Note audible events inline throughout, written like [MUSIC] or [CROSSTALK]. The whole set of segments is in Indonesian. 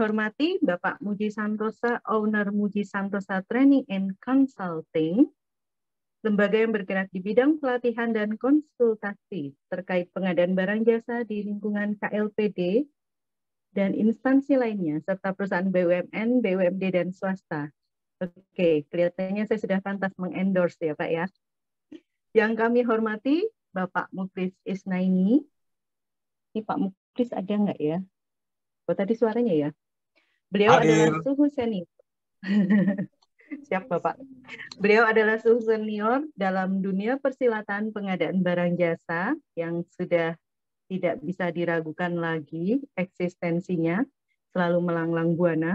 hormati Bapak Muji Santosa, Owner Muji Santosa Training and Consulting, lembaga yang bergerak di bidang pelatihan dan konsultasi terkait pengadaan barang jasa di lingkungan KLPD dan instansi lainnya, serta perusahaan BUMN, BUMD, dan swasta. Oke, kelihatannya saya sudah pantas mengendorse ya Pak ya. Yang kami hormati Bapak Mukris Isnaini. Ini Pak Mukris ada nggak ya? Oh, tadi suaranya ya. Beliau Hadir. adalah suhu senior. [LAUGHS] Siap Bapak. Beliau adalah suhu senior dalam dunia persilatan pengadaan barang jasa yang sudah tidak bisa diragukan lagi eksistensinya, selalu melanglang buana.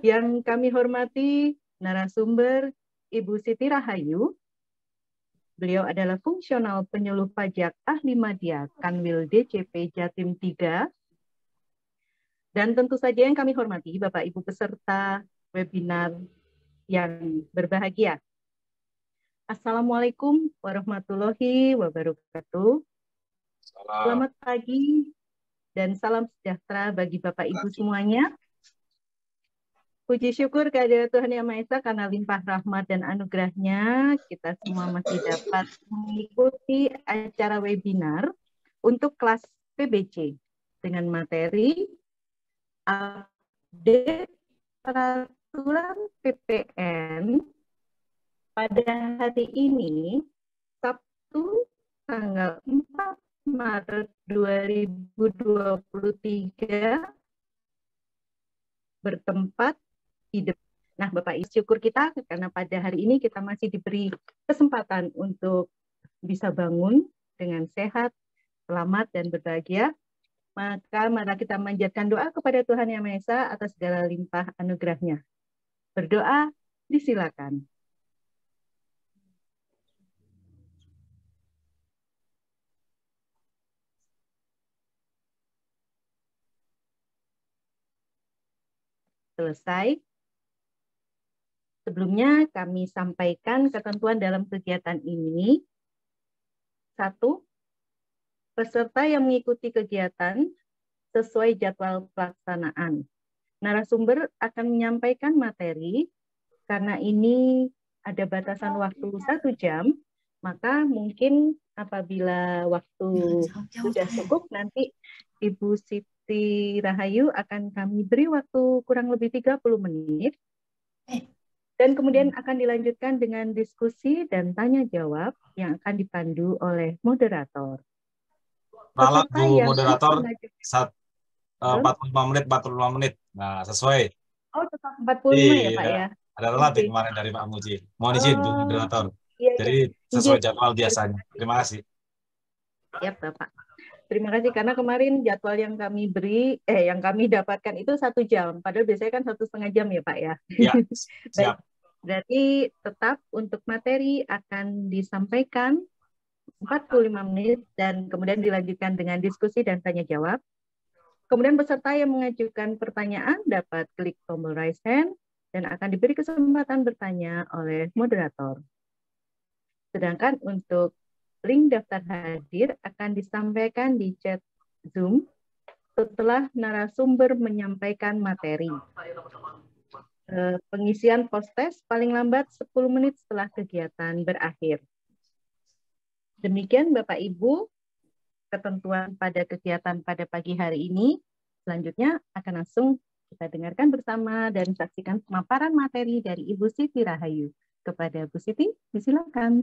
Yang kami hormati narasumber Ibu Siti Rahayu. Beliau adalah fungsional penyuluh pajak ahli media Kanwil DCP Jatim 3 dan tentu saja yang kami hormati Bapak Ibu peserta webinar yang berbahagia. Assalamualaikum warahmatullahi wabarakatuh. Salam. Selamat pagi dan salam sejahtera bagi Bapak Ibu semuanya. Puji syukur kehadiran Tuhan Yang Maha Esa karena limpah rahmat dan anugerahnya kita semua masih dapat mengikuti acara webinar untuk kelas PBC dengan materi update peraturan PPN pada hari ini Sabtu tanggal 4 Maret 2023 bertempat di depan. Nah, Bapak Ibu syukur kita karena pada hari ini kita masih diberi kesempatan untuk bisa bangun dengan sehat, selamat dan berbahagia maka mari kita manjatkan doa kepada Tuhan Yang Maha Esa atas segala limpah anugerahnya. Berdoa disilakan. Selesai. Sebelumnya kami sampaikan ketentuan dalam kegiatan ini. Satu, peserta yang mengikuti kegiatan sesuai jadwal pelaksanaan. Narasumber akan menyampaikan materi, karena ini ada batasan waktu iya. satu jam, maka mungkin apabila waktu iya, sudah cukup, nanti Ibu Siti Rahayu akan kami beri waktu kurang lebih 30 menit. Eh. Dan kemudian hmm. akan dilanjutkan dengan diskusi dan tanya jawab yang akan dipandu oleh moderator ralat Bu ya, moderator gitu. saat eh, puluh lima menit empat puluh lima menit. Nah, sesuai. Oh, tetap 45 ya, iya, ya, Pak ya. Ada ralat okay. kemarin dari Pak Muji. Mohon izin Bu oh, moderator. Iya, iya. Jadi sesuai jadwal biasanya. Terima kasih. Ya, Bapak. Terima kasih karena kemarin jadwal yang kami beri, eh yang kami dapatkan itu satu jam. Padahal biasanya kan satu setengah jam ya Pak ya. Iya. [LAUGHS] siap. tetap untuk materi akan disampaikan 45 menit dan kemudian dilanjutkan dengan diskusi dan tanya jawab. Kemudian peserta yang mengajukan pertanyaan dapat klik tombol raise hand dan akan diberi kesempatan bertanya oleh moderator. Sedangkan untuk link daftar hadir akan disampaikan di chat Zoom setelah narasumber menyampaikan materi. Eh, pengisian post test paling lambat 10 menit setelah kegiatan berakhir. Demikian Bapak Ibu ketentuan pada kegiatan pada pagi hari ini. Selanjutnya akan langsung kita dengarkan bersama dan saksikan pemaparan materi dari Ibu Siti Rahayu. Kepada Bu Siti, disilakan.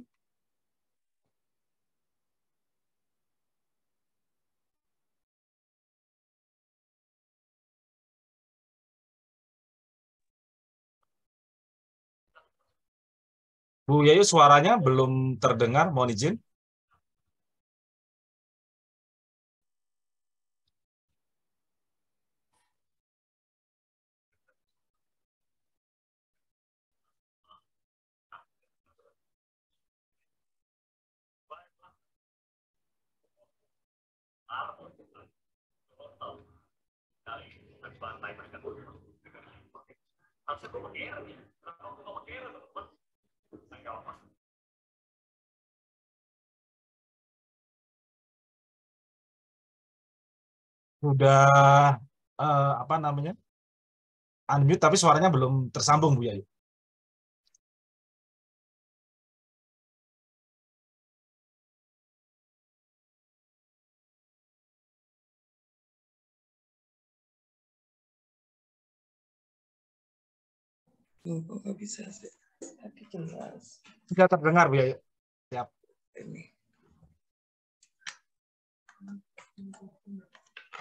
Bu Yayu suaranya belum terdengar, mohon izin. Sudah uh, eh, apa namanya? Unmute tapi suaranya belum tersambung Bu Yayu. Oh, bisa sih? Tapi jelas. Tidak terdengar, Bu Yayu. Siap. Ini.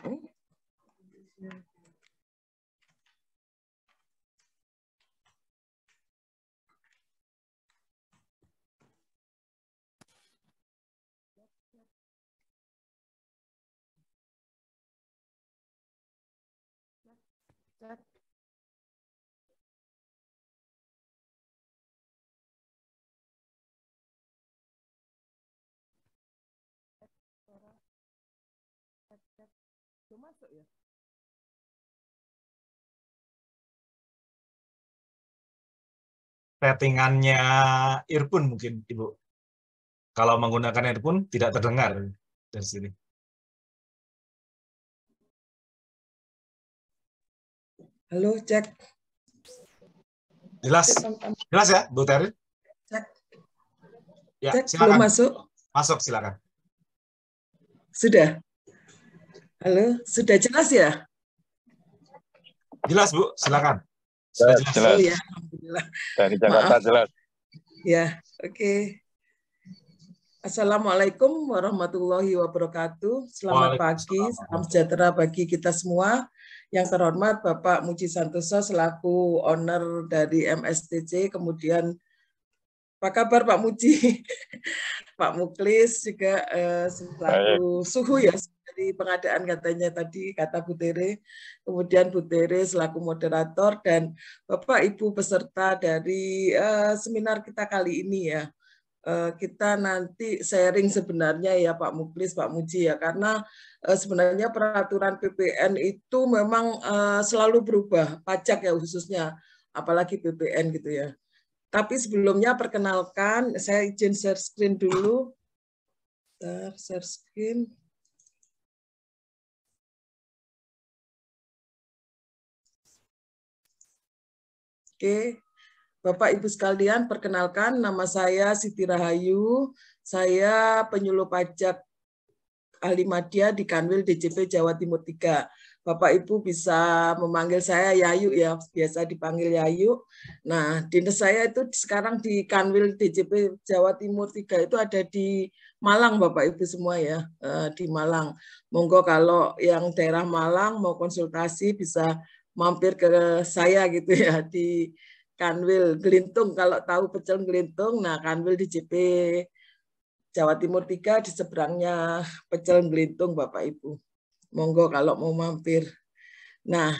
Oh. masuk ya? Settingannya earphone mungkin, Ibu. Kalau menggunakan earphone tidak terdengar dari sini. Halo, cek. Jelas. Jelas ya, Bu Teri? Cek. Ya, cek, silakan. belum masuk. Masuk, silakan. Sudah. Halo, sudah jelas ya? Jelas, Bu. Silakan. Sudah jelas. jelas. Oh, ya. Alhamdulillah. Dari Jakarta jelas. Ya, oke. Okay. Assalamualaikum warahmatullahi wabarakatuh. Selamat pagi, salam sejahtera bagi kita semua. Yang terhormat Bapak Muji Santoso selaku owner dari MSTC, kemudian apa kabar Pak Muji? [LAUGHS] Pak Muklis juga eh, selaku suhu ya, dari pengadaan katanya tadi kata Bu Tere, kemudian Bu Tere selaku moderator dan Bapak Ibu peserta dari uh, seminar kita kali ini ya. Uh, kita nanti sharing sebenarnya ya Pak Muklis, Pak Muji ya karena uh, sebenarnya peraturan PPN itu memang uh, selalu berubah pajak ya khususnya apalagi PPN gitu ya. Tapi sebelumnya perkenalkan saya izin share screen dulu. share screen. Oke. Bapak Ibu sekalian, perkenalkan nama saya Siti Rahayu. Saya penyuluh pajak ahli madya di Kanwil DJP Jawa Timur 3. Bapak Ibu bisa memanggil saya Yayu ya, biasa dipanggil Yayu. Nah, dinas saya itu sekarang di Kanwil DJP Jawa Timur 3 itu ada di Malang Bapak Ibu semua ya, eh, di Malang. Monggo kalau yang daerah Malang mau konsultasi bisa mampir ke saya gitu ya di Kanwil Gelintung kalau tahu pecel Gelintung nah Kanwil di JP Jawa Timur 3 di seberangnya pecel Gelintung Bapak Ibu monggo kalau mau mampir nah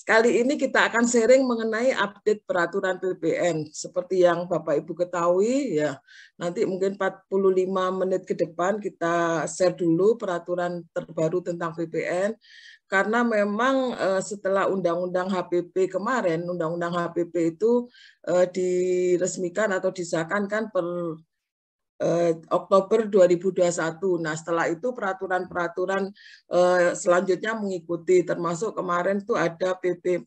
Kali ini kita akan sharing mengenai update peraturan PPN Seperti yang Bapak Ibu ketahui, ya nanti mungkin 45 menit ke depan kita share dulu peraturan terbaru tentang PPN karena memang eh, setelah Undang-Undang HPP kemarin, Undang-Undang HPP itu eh, diresmikan atau disahkan kan per eh, Oktober 2021. Nah, setelah itu peraturan-peraturan selanjutnya mengikuti termasuk kemarin tuh ada PP 4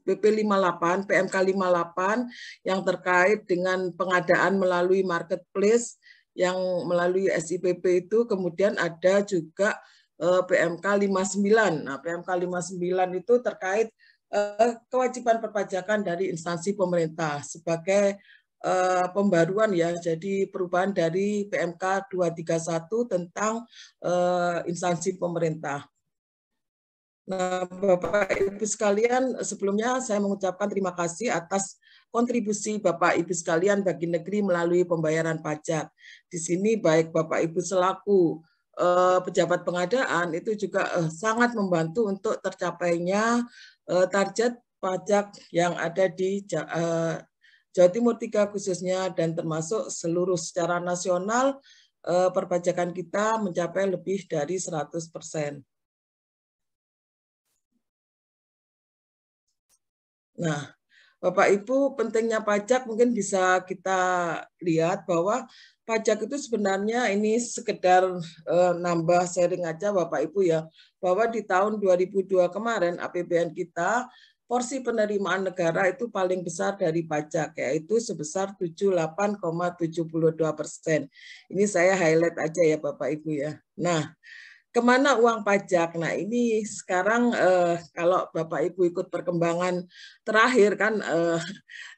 PP 58, PMK 58 yang terkait dengan pengadaan melalui marketplace yang melalui SIPP itu kemudian ada juga Eh, PMK 59. Nah, PMK 59 itu terkait eh, kewajiban perpajakan dari instansi pemerintah sebagai eh, pembaruan ya, jadi perubahan dari PMK 231 tentang instansi pemerintah. Nah, Bapak Ibu sekalian, sebelumnya saya mengucapkan terima kasih atas kontribusi Bapak Ibu sekalian bagi negeri melalui pembayaran pajak. Di sini baik Bapak Ibu selaku Eh, pejabat pengadaan itu juga eh, sangat membantu untuk tercapainya eh, target pajak yang ada di Jawa Timur 3 khususnya dan termasuk seluruh secara nasional perpajakan kita mencapai lebih dari 100 persen. Nah, Bapak Ibu pentingnya pajak mungkin bisa kita lihat bahwa pajak itu sebenarnya ini sekedar uh, nambah sharing aja Bapak Ibu ya, bahwa di tahun 2002 kemarin APBN kita porsi penerimaan negara itu paling besar dari pajak, yaitu sebesar 78,72 persen. Ini saya highlight aja ya Bapak Ibu ya. Nah, kemana uang pajak? Nah, ini sekarang eh, kalau Bapak Ibu ikut perkembangan terakhir kan eh,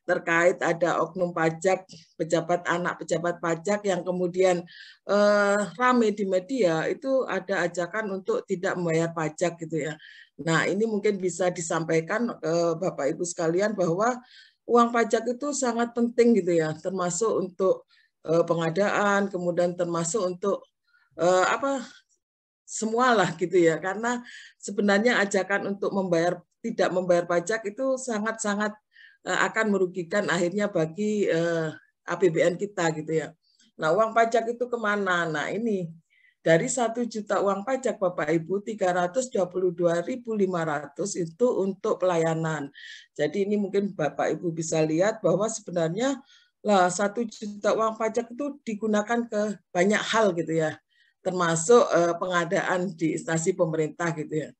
terkait ada oknum pajak, pejabat anak pejabat pajak yang kemudian eh, rame di media itu ada ajakan untuk tidak membayar pajak gitu ya. Nah ini mungkin bisa disampaikan eh, Bapak Ibu sekalian bahwa uang pajak itu sangat penting gitu ya, termasuk untuk eh, pengadaan, kemudian termasuk untuk eh, apa semualah gitu ya karena sebenarnya ajakan untuk membayar tidak membayar pajak itu sangat-sangat Eh, akan merugikan akhirnya bagi eh, APBN kita gitu ya. Nah uang pajak itu kemana? Nah ini dari satu juta uang pajak Bapak Ibu 322.500 itu untuk pelayanan. Jadi ini mungkin Bapak Ibu bisa lihat bahwa sebenarnya lah satu juta uang pajak itu digunakan ke banyak hal gitu ya termasuk eh, pengadaan di instansi pemerintah gitu ya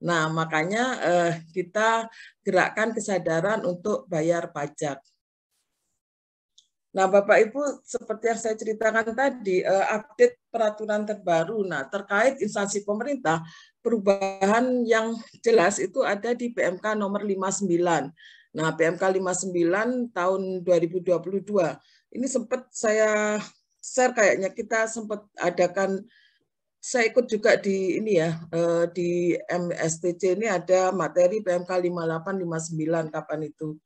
Nah, makanya eh, kita gerakkan kesadaran untuk bayar pajak. Nah, Bapak Ibu, seperti yang saya ceritakan tadi, eh, update peraturan terbaru. Nah, terkait instansi pemerintah, perubahan yang jelas itu ada di PMK nomor 59. Nah, PMK 59 tahun 2022. Ini sempat saya share kayaknya kita sempat adakan saya ikut juga di ini ya eh, di MSTC ini ada materi PMK 5859 kapan itu.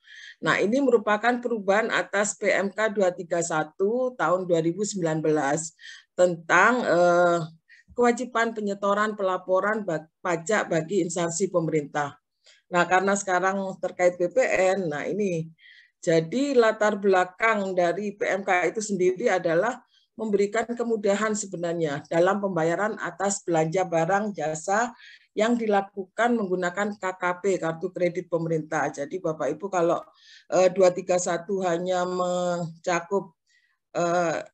Nah, ini merupakan perubahan atas PMK 231 tahun 2019 tentang eh, kewajiban penyetoran pelaporan pajak bagi instansi pemerintah. Nah, karena sekarang terkait BPN, nah ini jadi latar belakang dari PMK itu sendiri adalah memberikan kemudahan sebenarnya dalam pembayaran atas belanja barang jasa yang dilakukan menggunakan KKP kartu kredit pemerintah. Jadi Bapak Ibu kalau 231 eh, hanya mencakup eh,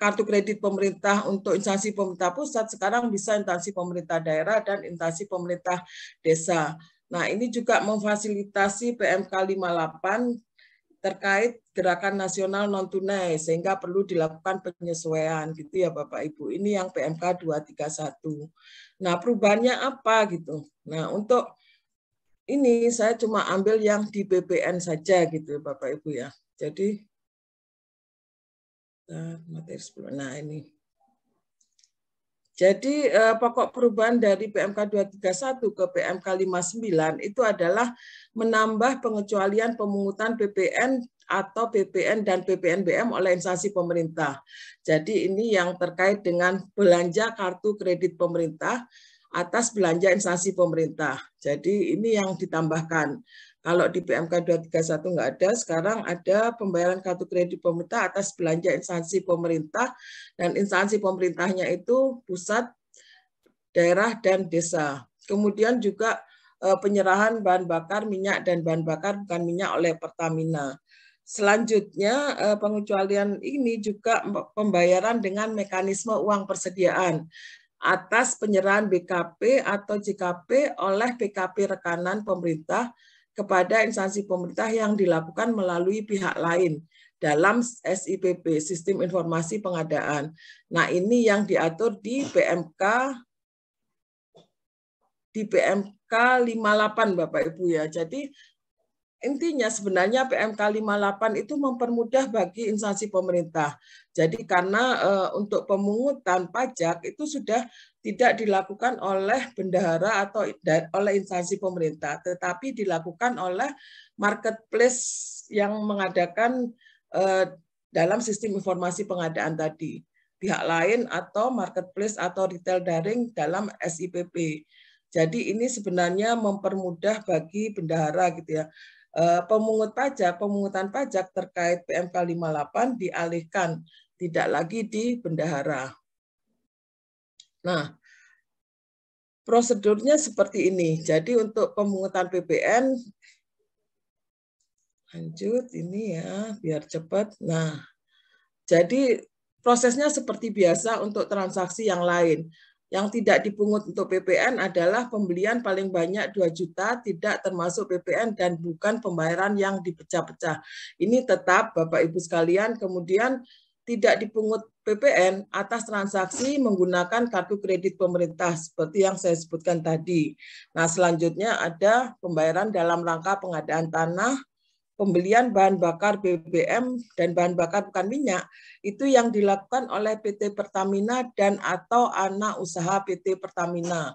kartu kredit pemerintah untuk instansi pemerintah pusat, sekarang bisa instansi pemerintah daerah dan instansi pemerintah desa. Nah, ini juga memfasilitasi PMK 58 terkait gerakan nasional non tunai sehingga perlu dilakukan penyesuaian gitu ya Bapak Ibu. Ini yang PMK 231. Nah, perubahannya apa gitu. Nah, untuk ini saya cuma ambil yang di BPN saja gitu ya, Bapak Ibu ya. Jadi eh, materi sebelum. Nah, ini. Jadi eh, pokok perubahan dari PMK 231 ke PMK 59 itu adalah menambah pengecualian pemungutan PPN atau PPN dan PPNBM oleh instansi pemerintah. Jadi ini yang terkait dengan belanja kartu kredit pemerintah atas belanja instansi pemerintah. Jadi ini yang ditambahkan. Kalau di PMK 231 nggak ada, sekarang ada pembayaran kartu kredit pemerintah atas belanja instansi pemerintah, dan instansi pemerintahnya itu pusat, daerah, dan desa. Kemudian juga eh, penyerahan bahan bakar minyak dan bahan bakar bukan minyak oleh Pertamina. Selanjutnya, eh, pengecualian ini juga pembayaran dengan mekanisme uang persediaan atas penyerahan BKP atau JKP oleh BKP rekanan pemerintah kepada instansi pemerintah yang dilakukan melalui pihak lain dalam SIPP (Sistem Informasi Pengadaan). Nah, ini yang diatur di PMK di PMK 58 Bapak Ibu ya. Jadi intinya sebenarnya PMK 58 itu mempermudah bagi instansi pemerintah. Jadi karena eh, untuk pemungutan pajak itu sudah tidak dilakukan oleh bendahara atau oleh instansi pemerintah, tetapi dilakukan oleh marketplace yang mengadakan eh, dalam sistem informasi pengadaan tadi pihak lain atau marketplace atau retail daring dalam SIPP. Jadi ini sebenarnya mempermudah bagi bendahara gitu ya. Eh, pemungut pajak, pemungutan pajak terkait PMK 58 dialihkan, tidak lagi di bendahara. Nah, prosedurnya seperti ini. Jadi untuk pemungutan PBN, lanjut ini ya, biar cepat. Nah, jadi prosesnya seperti biasa untuk transaksi yang lain. Yang tidak dipungut untuk PPN adalah pembelian paling banyak 2 juta, tidak termasuk PPN dan bukan pembayaran yang dipecah-pecah. Ini tetap Bapak Ibu sekalian, kemudian tidak dipungut PPN atas transaksi menggunakan kartu kredit pemerintah seperti yang saya sebutkan tadi. Nah, selanjutnya ada pembayaran dalam rangka pengadaan tanah, pembelian bahan bakar BBM dan bahan bakar bukan minyak itu yang dilakukan oleh PT Pertamina dan atau anak usaha PT Pertamina.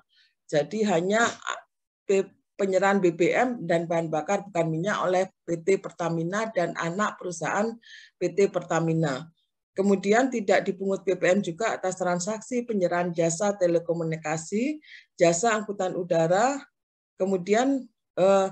Jadi hanya penyerahan BBM dan bahan bakar bukan minyak oleh PT Pertamina dan anak perusahaan PT Pertamina. Kemudian tidak dipungut BBM juga atas transaksi penyerahan jasa telekomunikasi, jasa angkutan udara, kemudian eh,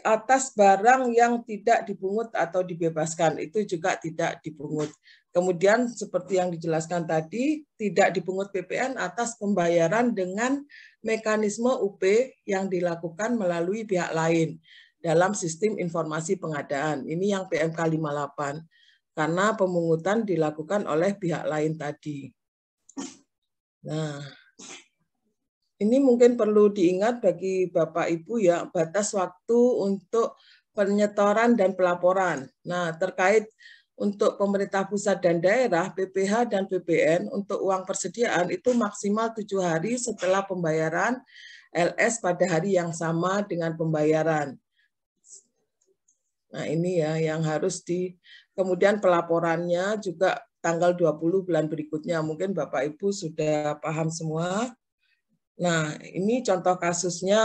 atas barang yang tidak dibungut atau dibebaskan itu juga tidak dibungut. Kemudian seperti yang dijelaskan tadi, tidak dibungut PPN atas pembayaran dengan mekanisme UP yang dilakukan melalui pihak lain dalam sistem informasi pengadaan. Ini yang PMK 58 karena pemungutan dilakukan oleh pihak lain tadi. Nah, ini mungkin perlu diingat bagi Bapak Ibu ya, batas waktu untuk penyetoran dan pelaporan. Nah, terkait untuk pemerintah pusat dan daerah, PPH dan PPN untuk uang persediaan itu maksimal tujuh hari setelah pembayaran LS pada hari yang sama dengan pembayaran. Nah, ini ya yang harus di kemudian pelaporannya juga tanggal 20 bulan berikutnya. Mungkin Bapak Ibu sudah paham semua. Nah, ini contoh kasusnya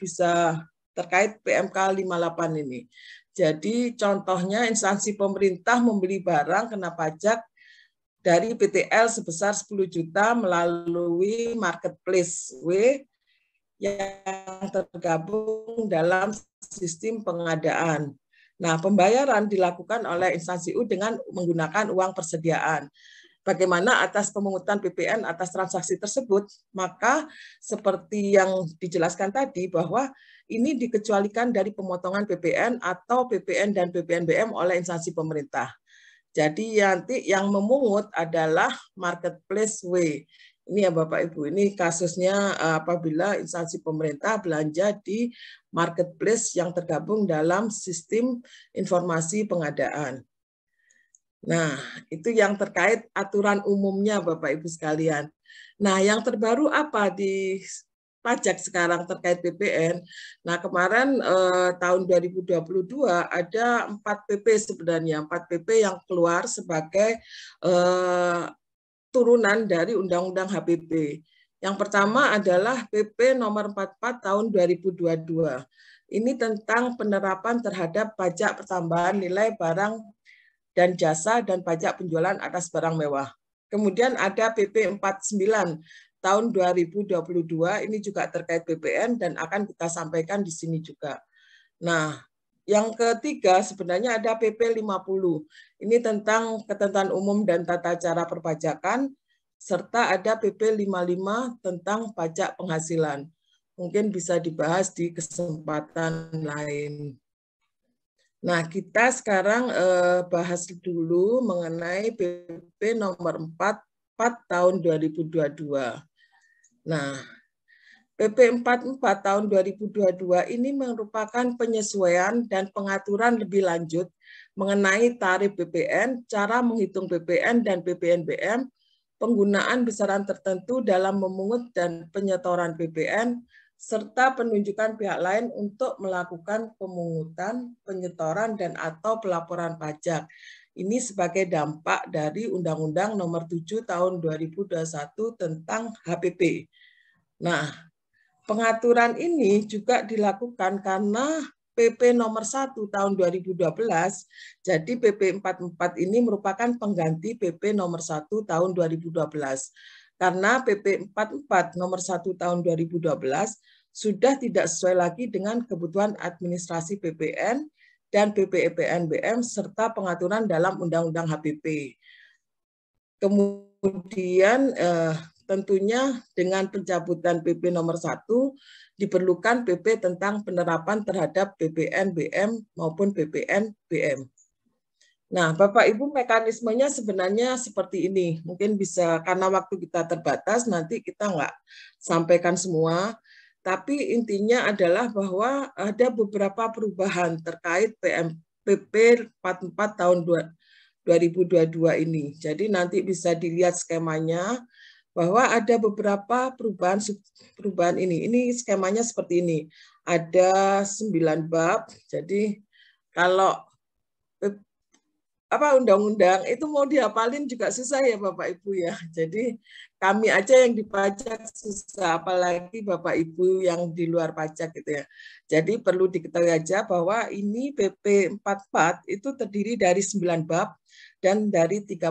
bisa terkait PMK 58 ini. Jadi contohnya instansi pemerintah membeli barang kena pajak dari PTL sebesar 10 juta melalui marketplace W yang tergabung dalam sistem pengadaan. Nah, pembayaran dilakukan oleh instansi U dengan menggunakan uang persediaan bagaimana atas pemungutan PPN atas transaksi tersebut, maka seperti yang dijelaskan tadi bahwa ini dikecualikan dari pemotongan PPN atau PPN dan PPNBM oleh instansi pemerintah. Jadi nanti yang memungut adalah marketplace W. Ini ya Bapak Ibu, ini kasusnya eh, apabila instansi pemerintah belanja di marketplace yang tergabung dalam sistem informasi pengadaan. Nah, itu yang terkait aturan umumnya Bapak Ibu sekalian. Nah, yang terbaru apa di pajak sekarang terkait PPN? Nah, kemarin eh, tahun 2022 ada 4 PP sebenarnya, 4 PP yang keluar sebagai eh, turunan dari Undang-Undang HPP. Yang pertama adalah PP nomor 44 tahun 2022. Ini tentang penerapan terhadap pajak pertambahan nilai barang dan jasa dan pajak penjualan atas barang mewah. Kemudian ada PP 49 tahun 2022 ini juga terkait BPN dan akan kita sampaikan di sini juga. Nah, yang ketiga sebenarnya ada PP 50. Ini tentang ketentuan umum dan tata cara perpajakan serta ada PP 55 tentang pajak penghasilan. Mungkin bisa dibahas di kesempatan lain. Nah, kita sekarang eh, bahas dulu mengenai PP nomor 4 4 tahun 2022. Nah, PP 44 tahun 2022 ini merupakan penyesuaian dan pengaturan lebih lanjut mengenai tarif BPN, cara menghitung BPN dan BPNBM, penggunaan besaran tertentu dalam memungut dan penyetoran BPN, serta penunjukan pihak lain untuk melakukan pemungutan, penyetoran, dan atau pelaporan pajak. Ini sebagai dampak dari Undang-Undang Nomor 7 Tahun 2021 tentang HPP. Nah, pengaturan ini juga dilakukan karena PP nomor 1 tahun 2012. Jadi PP 44 ini merupakan pengganti PP nomor 1 tahun 2012 karena PP 44 nomor 1 tahun 2012 sudah tidak sesuai lagi dengan kebutuhan administrasi PPN dan PPEPNBM serta pengaturan dalam Undang-Undang HPP. Kemudian eh, tentunya dengan pencabutan PP nomor 1 diperlukan PP tentang penerapan terhadap PPNBM BM maupun PPNBM. BM. Nah, Bapak Ibu mekanismenya sebenarnya seperti ini. Mungkin bisa karena waktu kita terbatas nanti kita nggak sampaikan semua. Tapi intinya adalah bahwa ada beberapa perubahan terkait PMPP 44 tahun 2022 ini. Jadi nanti bisa dilihat skemanya bahwa ada beberapa perubahan perubahan ini. Ini skemanya seperti ini. Ada sembilan bab. Jadi kalau apa undang-undang itu mau dihafalin juga susah ya Bapak Ibu ya. [LAUGHS] Jadi kami aja yang dipajak susah apalagi Bapak Ibu yang di luar pajak gitu ya. Jadi perlu diketahui aja bahwa ini PP 44 itu terdiri dari 9 bab dan dari 33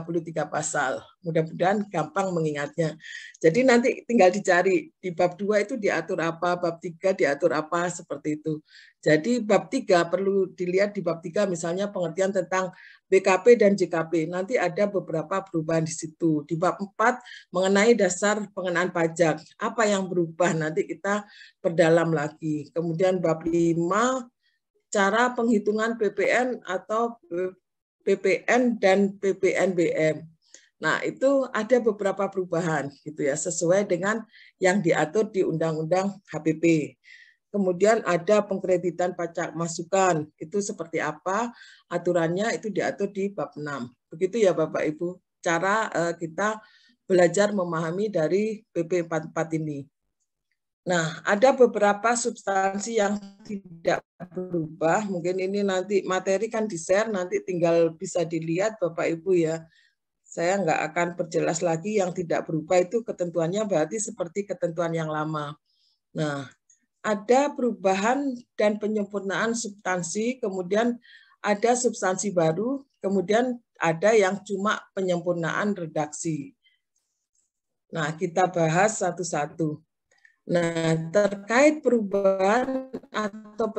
pasal. Mudah-mudahan gampang mengingatnya. Jadi nanti tinggal dicari di bab 2 itu diatur apa, bab 3 diatur apa seperti itu. Jadi bab 3 perlu dilihat di bab 3 misalnya pengertian tentang BKP dan JKP. Nanti ada beberapa perubahan di situ. Di bab 4 mengenai dasar pengenaan pajak. Apa yang berubah nanti kita perdalam lagi. Kemudian bab 5 cara penghitungan PPN atau PPN dan PPNBM. Nah, itu ada beberapa perubahan gitu ya sesuai dengan yang diatur di Undang-Undang HPP kemudian ada pengkreditan pajak masukan itu seperti apa aturannya itu diatur di bab 6 begitu ya Bapak Ibu cara eh, kita belajar memahami dari PP 44 ini Nah, ada beberapa substansi yang tidak berubah. Mungkin ini nanti materi kan di-share, nanti tinggal bisa dilihat Bapak Ibu ya. Saya nggak akan perjelas lagi yang tidak berubah itu ketentuannya berarti seperti ketentuan yang lama. Nah, ada perubahan dan penyempurnaan substansi, kemudian ada substansi baru, kemudian ada yang cuma penyempurnaan redaksi. Nah, kita bahas satu-satu. Nah, terkait perubahan atau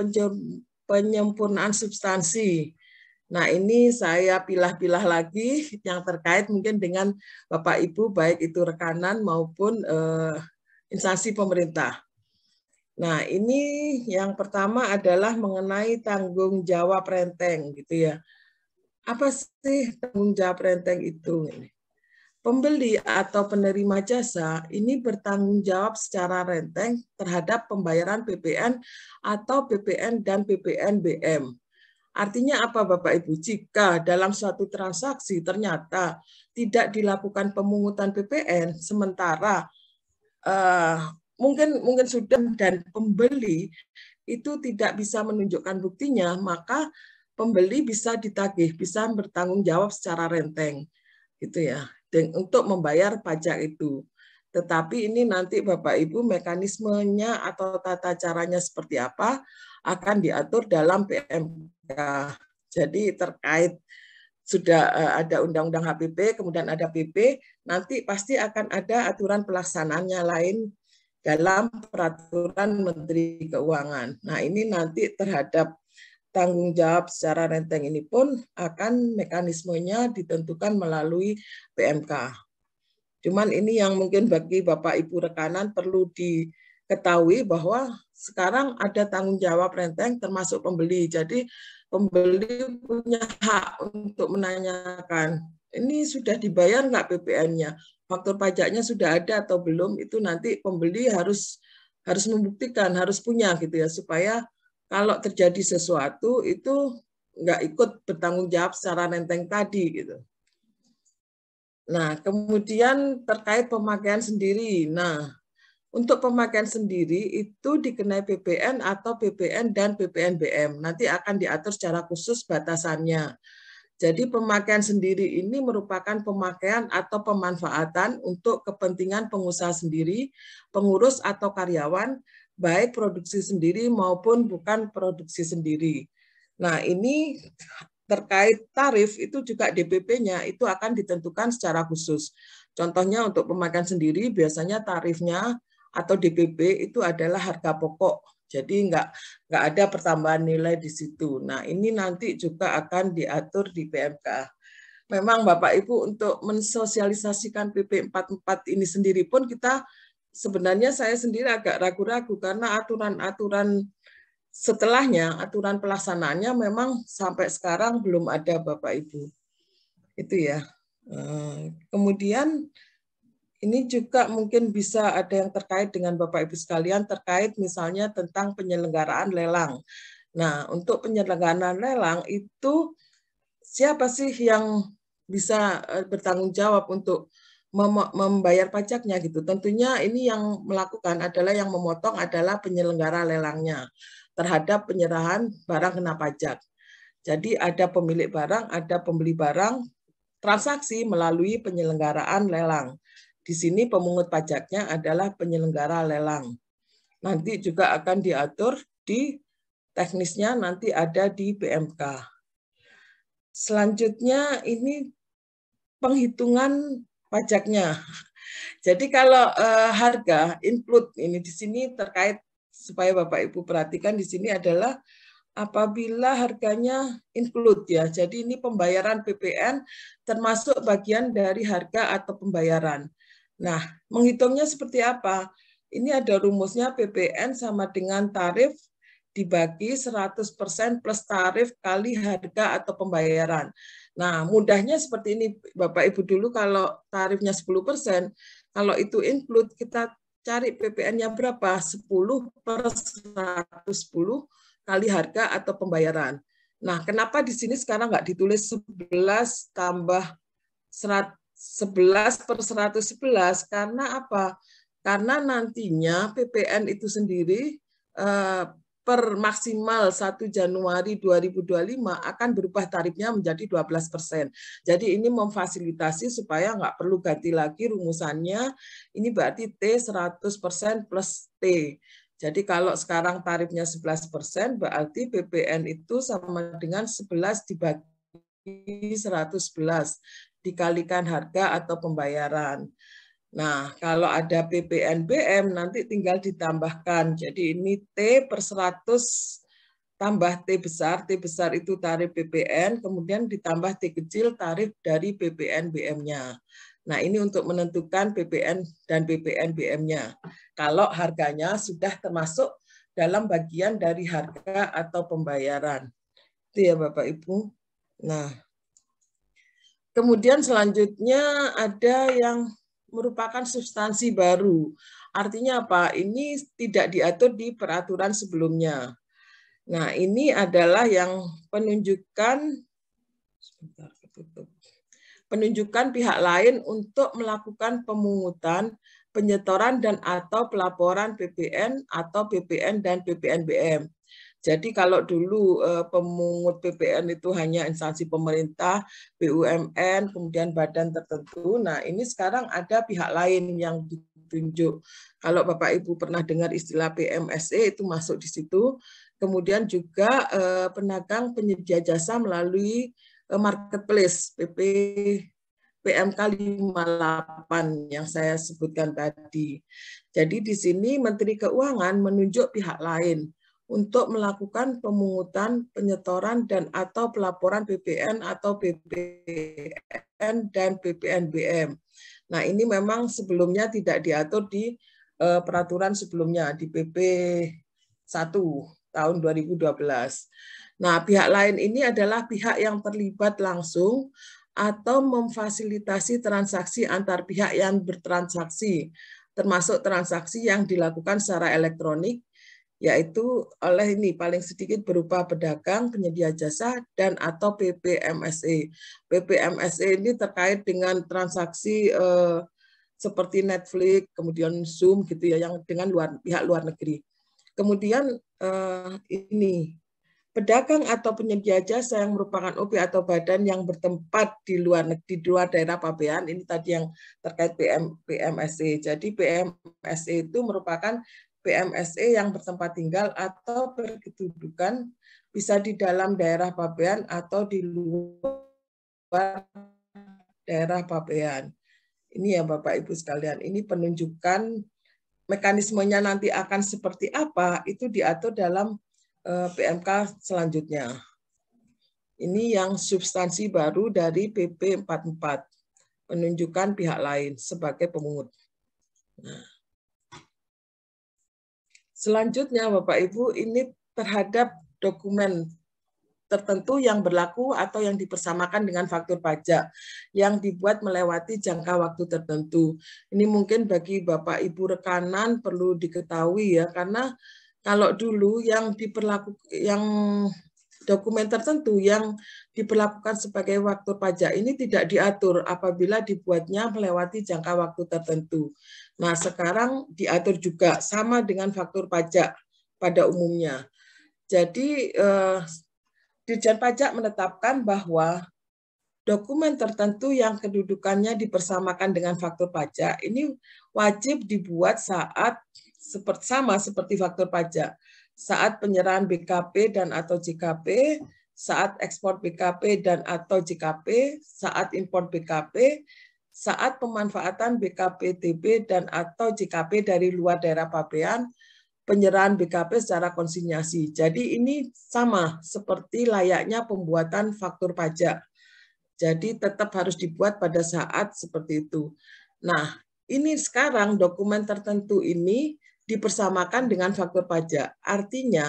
penyempurnaan substansi. Nah, ini saya pilah-pilah lagi yang terkait mungkin dengan Bapak Ibu baik itu rekanan maupun eh, instansi pemerintah. Nah, ini yang pertama adalah mengenai tanggung jawab renteng gitu ya. Apa sih tanggung jawab renteng itu? Pembeli atau penerima jasa ini bertanggung jawab secara renteng terhadap pembayaran PPN atau PPN dan PPNBM. Artinya apa Bapak Ibu? Jika dalam suatu transaksi ternyata tidak dilakukan pemungutan PPN sementara eh, mungkin mungkin sudah dan pembeli itu tidak bisa menunjukkan buktinya, maka pembeli bisa ditagih, bisa bertanggung jawab secara renteng, gitu ya, dan untuk membayar pajak itu. Tetapi ini nanti Bapak Ibu mekanismenya atau tata caranya seperti apa akan diatur dalam PMK. Jadi terkait sudah eh, ada undang-undang HPP, kemudian ada PP, nanti pasti akan ada aturan pelaksanaannya lain dalam peraturan Menteri Keuangan. Nah, ini nanti terhadap tanggung jawab secara renteng ini pun akan mekanismenya ditentukan melalui PMK. Cuman ini yang mungkin bagi Bapak Ibu rekanan perlu diketahui bahwa sekarang ada tanggung jawab renteng termasuk pembeli. Jadi pembeli punya hak untuk menanyakan ini sudah dibayar nggak bpn nya faktor pajaknya sudah ada atau belum itu nanti pembeli harus harus membuktikan harus punya gitu ya supaya kalau terjadi sesuatu itu nggak ikut bertanggung jawab secara nenteng tadi gitu. Nah kemudian terkait pemakaian sendiri, nah untuk pemakaian sendiri itu dikenai PPN atau PPN dan PPNBM nanti akan diatur secara khusus batasannya. Jadi pemakaian sendiri ini merupakan pemakaian atau pemanfaatan untuk kepentingan pengusaha sendiri, pengurus atau karyawan, baik produksi sendiri maupun bukan produksi sendiri. Nah ini terkait tarif itu juga DPP-nya itu akan ditentukan secara khusus. Contohnya untuk pemakaian sendiri biasanya tarifnya atau DPP itu adalah harga pokok jadi nggak nggak ada pertambahan nilai di situ. Nah ini nanti juga akan diatur di PMK. Memang Bapak Ibu untuk mensosialisasikan PP 44 ini sendiri pun kita sebenarnya saya sendiri agak ragu-ragu karena aturan-aturan setelahnya aturan pelaksanaannya memang sampai sekarang belum ada Bapak Ibu. Itu ya. Eh, kemudian ini juga mungkin bisa ada yang terkait dengan Bapak Ibu sekalian terkait misalnya tentang penyelenggaraan lelang. Nah, untuk penyelenggaraan lelang itu siapa sih yang bisa eh, bertanggung jawab untuk membayar pajaknya gitu. Tentunya ini yang melakukan adalah yang memotong adalah penyelenggara lelangnya terhadap penyerahan barang kena pajak. Jadi ada pemilik barang, ada pembeli barang, transaksi melalui penyelenggaraan lelang. Di sini pemungut pajaknya adalah penyelenggara lelang. Nanti juga akan diatur di teknisnya nanti ada di BMK. Selanjutnya ini penghitungan pajaknya. [LAUGHS] Jadi kalau uh, harga input ini di sini terkait supaya Bapak Ibu perhatikan di sini adalah apabila harganya include ya. Jadi ini pembayaran PPN termasuk bagian dari harga atau pembayaran. Nah, menghitungnya seperti apa? Ini ada rumusnya PPN sama dengan tarif dibagi 100% plus tarif kali harga atau pembayaran. Nah, mudahnya seperti ini Bapak Ibu dulu kalau tarifnya 10%, kalau itu include kita cari PPN-nya berapa? 10 per 110 kali harga atau pembayaran. Nah, kenapa di sini sekarang nggak ditulis 11 tambah 100 11 per 111 karena apa? Karena nantinya PPN itu sendiri eh, per maksimal 1 Januari 2025 akan berubah tarifnya menjadi 12 persen. Jadi ini memfasilitasi supaya nggak perlu ganti lagi rumusannya. Ini berarti T 100 persen plus T. Jadi kalau sekarang tarifnya 11 persen, berarti PPN itu sama dengan 11 dibagi 111 dikalikan harga atau pembayaran. Nah, kalau ada PPNBM nanti tinggal ditambahkan. Jadi ini T per 100 tambah T besar, T besar itu tarif PPN kemudian ditambah T kecil tarif dari ppnbm nya Nah, ini untuk menentukan PPN dan ppnbm nya Kalau harganya sudah termasuk dalam bagian dari harga atau pembayaran. Itu ya Bapak Ibu. Nah, Kemudian selanjutnya ada yang merupakan substansi baru. Artinya apa? Ini tidak diatur di peraturan sebelumnya. Nah, ini adalah yang penunjukan sebentar Penunjukan pihak lain untuk melakukan pemungutan, penyetoran dan atau pelaporan PPN atau PPN dan PPNBM jadi kalau dulu eh, pemungut PPN itu hanya instansi pemerintah, BUMN, kemudian badan tertentu. Nah, ini sekarang ada pihak lain yang ditunjuk. Kalau Bapak Ibu pernah dengar istilah PMSE itu masuk di situ. Kemudian juga eh, penagang penyedia jasa melalui eh, marketplace PP PMK 58 yang saya sebutkan tadi. Jadi di sini Menteri Keuangan menunjuk pihak lain untuk melakukan pemungutan, penyetoran, dan atau pelaporan BPN atau BPN dan BPNBM. Nah, ini memang sebelumnya tidak diatur di uh, peraturan sebelumnya, di PP 1 tahun 2012. Nah, pihak lain ini adalah pihak yang terlibat langsung atau memfasilitasi transaksi antar pihak yang bertransaksi, termasuk transaksi yang dilakukan secara elektronik yaitu oleh ini paling sedikit berupa pedagang, penyedia jasa dan atau PPMSE. PPMSE ini terkait dengan transaksi eh, seperti Netflix, kemudian Zoom gitu ya yang dengan luar pihak luar negeri. Kemudian eh, ini pedagang atau penyedia jasa yang merupakan OP atau badan yang bertempat di luar negeri di luar daerah pabean ini tadi yang terkait PM, PMSE. Jadi PMSE itu merupakan PMSE yang bertempat tinggal atau berkedudukan bisa di dalam daerah pabean atau di luar daerah pabean. Ini ya Bapak Ibu sekalian, ini penunjukan mekanismenya nanti akan seperti apa itu diatur dalam eh, PMK selanjutnya. Ini yang substansi baru dari PP 44, penunjukan pihak lain sebagai pemungut. Nah. Selanjutnya, Bapak Ibu, ini terhadap dokumen tertentu yang berlaku atau yang dipersamakan dengan faktur pajak yang dibuat melewati jangka waktu tertentu. Ini mungkin bagi Bapak Ibu rekanan perlu diketahui ya karena kalau dulu yang diperlaku yang dokumen tertentu yang diperlakukan sebagai waktu pajak ini tidak diatur apabila dibuatnya melewati jangka waktu tertentu. Nah, sekarang diatur juga sama dengan faktur pajak pada umumnya. Jadi, eh, Dirjen Pajak menetapkan bahwa dokumen tertentu yang kedudukannya dipersamakan dengan faktur pajak ini wajib dibuat saat seperti sama seperti faktur pajak saat penyerahan BKP dan atau JKP, saat ekspor BKP dan atau JKP, saat impor BKP, saat pemanfaatan BKPTB dan atau JKP dari luar daerah pabean penyerahan BKP secara konsinyasi. Jadi ini sama seperti layaknya pembuatan faktur pajak. Jadi tetap harus dibuat pada saat seperti itu. Nah, ini sekarang dokumen tertentu ini dipersamakan dengan faktur pajak. Artinya,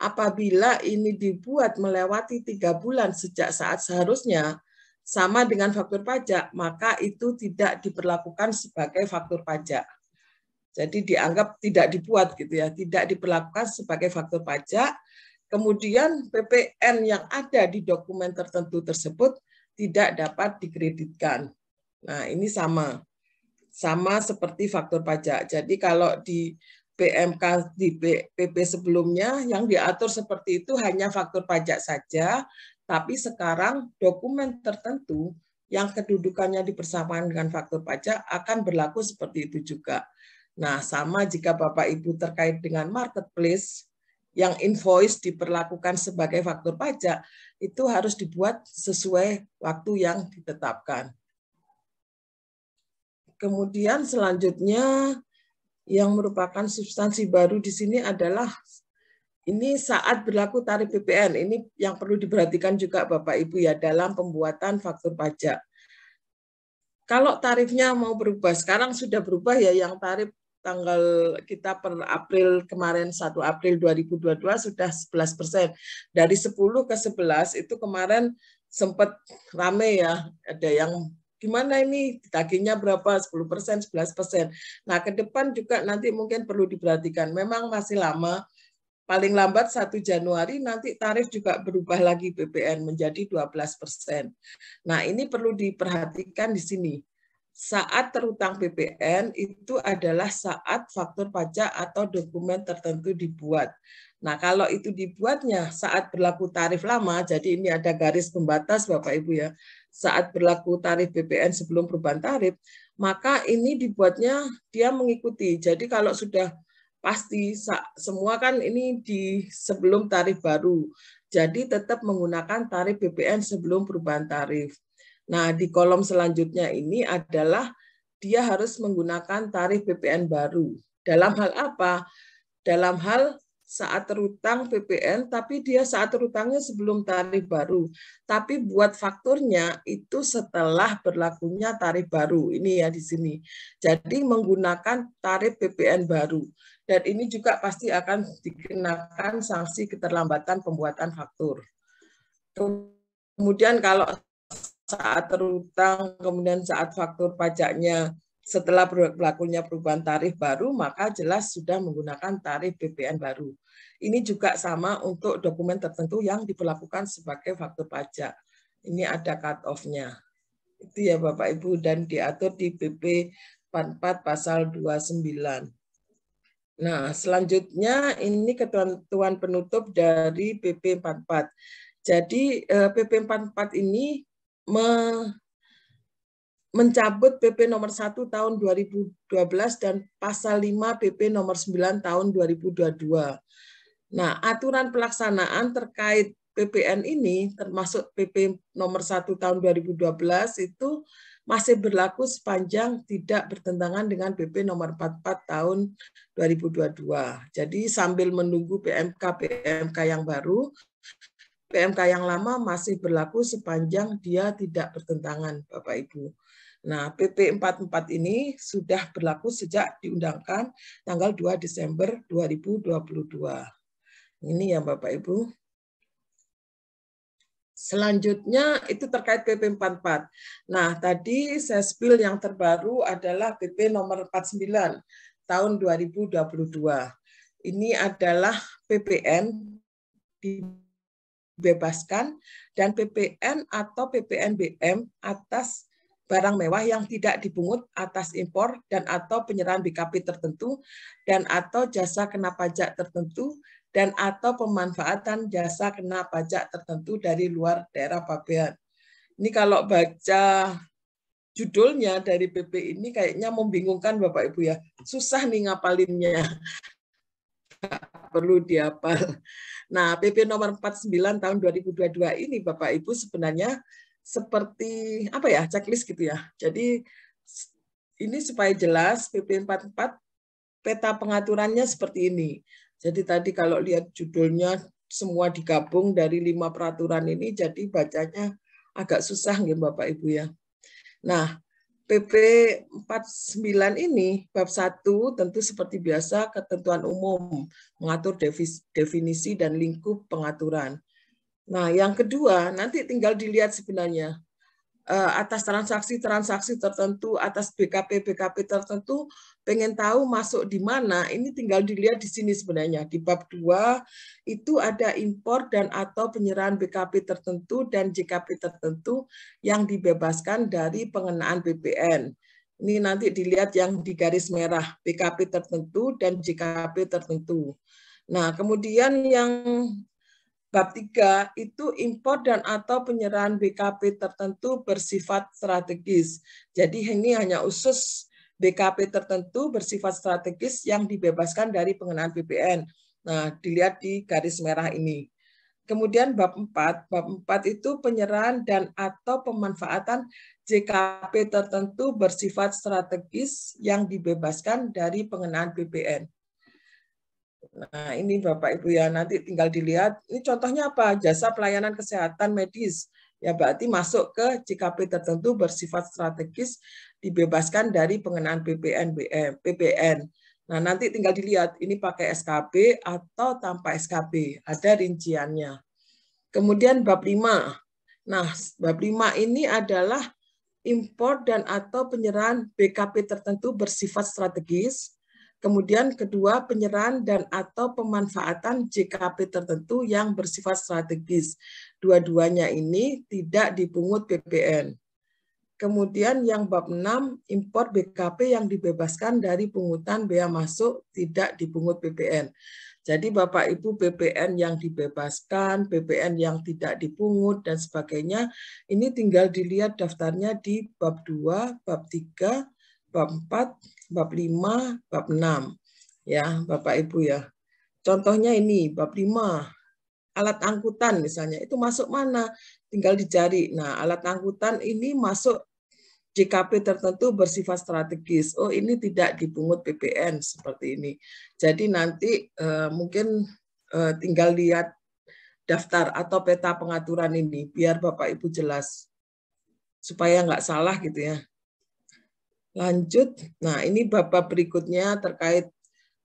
apabila ini dibuat melewati tiga bulan sejak saat seharusnya, sama dengan faktur pajak, maka itu tidak diperlakukan sebagai faktur pajak. Jadi dianggap tidak dibuat gitu ya, tidak diperlakukan sebagai faktur pajak. Kemudian PPN yang ada di dokumen tertentu tersebut tidak dapat dikreditkan. Nah, ini sama. Sama seperti faktur pajak. Jadi kalau di PMK di PP sebelumnya yang diatur seperti itu hanya faktur pajak saja, tapi sekarang dokumen tertentu yang kedudukannya dipersamaan dengan faktur pajak akan berlaku seperti itu juga. Nah, sama jika Bapak Ibu terkait dengan marketplace yang invoice diperlakukan sebagai faktur pajak, itu harus dibuat sesuai waktu yang ditetapkan. Kemudian selanjutnya yang merupakan substansi baru di sini adalah ini saat berlaku tarif PPN, ini yang perlu diperhatikan juga Bapak Ibu ya dalam pembuatan faktur pajak. Kalau tarifnya mau berubah, sekarang sudah berubah ya yang tarif tanggal kita per April kemarin 1 April 2022 sudah 11 persen. Dari 10 ke 11 itu kemarin sempat rame ya, ada yang gimana ini dagingnya berapa 10 persen 11 persen. Nah ke depan juga nanti mungkin perlu diperhatikan. Memang masih lama paling lambat 1 Januari nanti tarif juga berubah lagi BPN menjadi 12 persen. Nah ini perlu diperhatikan di sini. Saat terutang BPN itu adalah saat faktur pajak atau dokumen tertentu dibuat. Nah kalau itu dibuatnya saat berlaku tarif lama, jadi ini ada garis pembatas Bapak Ibu ya, saat berlaku tarif BPN sebelum perubahan tarif, maka ini dibuatnya dia mengikuti. Jadi kalau sudah pasti semua kan ini di sebelum tarif baru. Jadi tetap menggunakan tarif BPN sebelum perubahan tarif. Nah, di kolom selanjutnya ini adalah dia harus menggunakan tarif BPN baru. Dalam hal apa? Dalam hal saat terutang BPN, tapi dia saat terutangnya sebelum tarif baru. Tapi buat fakturnya itu setelah berlakunya tarif baru. Ini ya di sini. Jadi menggunakan tarif BPN baru dan ini juga pasti akan dikenakan sanksi keterlambatan pembuatan faktur. Kemudian kalau saat terutang, kemudian saat faktur pajaknya setelah berlakunya perubahan tarif baru, maka jelas sudah menggunakan tarif BPN baru. Ini juga sama untuk dokumen tertentu yang diperlakukan sebagai faktur pajak. Ini ada cut-off-nya. Itu ya Bapak-Ibu, dan diatur di BP 44 pasal 29. Nah, selanjutnya ini ketentuan penutup dari PP 44. Jadi PP eh, 44 ini me mencabut PP nomor 1 tahun 2012 dan pasal 5 PP nomor 9 tahun 2022. Nah, aturan pelaksanaan terkait PPN ini termasuk PP nomor 1 tahun 2012 itu masih berlaku sepanjang tidak bertentangan dengan BP nomor 44 tahun 2022. Jadi sambil menunggu PMK PMK yang baru, PMK yang lama masih berlaku sepanjang dia tidak bertentangan, Bapak Ibu. Nah, PP 44 ini sudah berlaku sejak diundangkan tanggal 2 Desember 2022. Ini ya Bapak Ibu. Selanjutnya itu terkait PP 44. Nah, tadi saya spill yang terbaru adalah PP nomor 49 tahun 2022. Ini adalah PPN dibebaskan dan PPN atau PPNBM atas barang mewah yang tidak dipungut atas impor dan atau penyerahan BKP tertentu dan atau jasa kena pajak tertentu dan atau pemanfaatan jasa kena pajak tertentu dari luar daerah pabean. Ini kalau baca judulnya dari PP ini kayaknya membingungkan Bapak Ibu ya. Susah nih ngapalinnya. perlu diapal. Nah, PP nomor 49 tahun 2022 ini Bapak Ibu sebenarnya seperti apa ya? checklist gitu ya. Jadi ini supaya jelas PP 44 peta pengaturannya seperti ini. Jadi tadi kalau lihat judulnya semua digabung dari lima peraturan ini, jadi bacanya agak susah nggih Bapak Ibu ya. Nah, PP 49 ini bab 1 tentu seperti biasa ketentuan umum mengatur definisi dan lingkup pengaturan. Nah, yang kedua nanti tinggal dilihat sebenarnya Eh, atas transaksi-transaksi tertentu, atas BKP-BKP tertentu, pengen tahu masuk di mana, ini tinggal dilihat di sini sebenarnya. Di bab 2 itu ada impor dan atau penyerahan BKP tertentu dan JKP tertentu yang dibebaskan dari pengenaan BPN. Ini nanti dilihat yang di garis merah, BKP tertentu dan JKP tertentu. Nah, kemudian yang Bab 3 itu impor dan atau penyerahan BKP tertentu bersifat strategis. Jadi ini hanya usus BKP tertentu bersifat strategis yang dibebaskan dari pengenaan BPN. Nah, dilihat di garis merah ini. Kemudian bab 4, bab 4 itu penyerahan dan atau pemanfaatan JKP tertentu bersifat strategis yang dibebaskan dari pengenaan BPN. Nah, ini Bapak Ibu ya nanti tinggal dilihat. Ini contohnya apa? Jasa pelayanan kesehatan medis. Ya berarti masuk ke JKP tertentu bersifat strategis dibebaskan dari pengenaan PPN BM, PPN. Nah, nanti tinggal dilihat ini pakai SKB atau tanpa SKB. Ada rinciannya. Kemudian bab 5. Nah, bab 5 ini adalah impor dan atau penyerahan BKP tertentu bersifat strategis Kemudian kedua, penyerahan dan atau pemanfaatan JKP tertentu yang bersifat strategis. Dua-duanya ini tidak dipungut PPN. Kemudian yang bab 6, impor BKP yang dibebaskan dari pungutan bea masuk tidak dipungut PPN. Jadi Bapak Ibu PPN yang dibebaskan, PPN yang tidak dipungut dan sebagainya, ini tinggal dilihat daftarnya di bab 2, bab 3, bab 4, bab 5, bab 6. Ya, Bapak Ibu ya. Contohnya ini bab 5. Alat angkutan misalnya itu masuk mana? Tinggal dicari. Nah, alat angkutan ini masuk JKP tertentu bersifat strategis. Oh, ini tidak dipungut PPN seperti ini. Jadi nanti eh, mungkin eh, tinggal lihat daftar atau peta pengaturan ini biar Bapak Ibu jelas supaya nggak salah gitu ya. Lanjut, nah ini bapak berikutnya terkait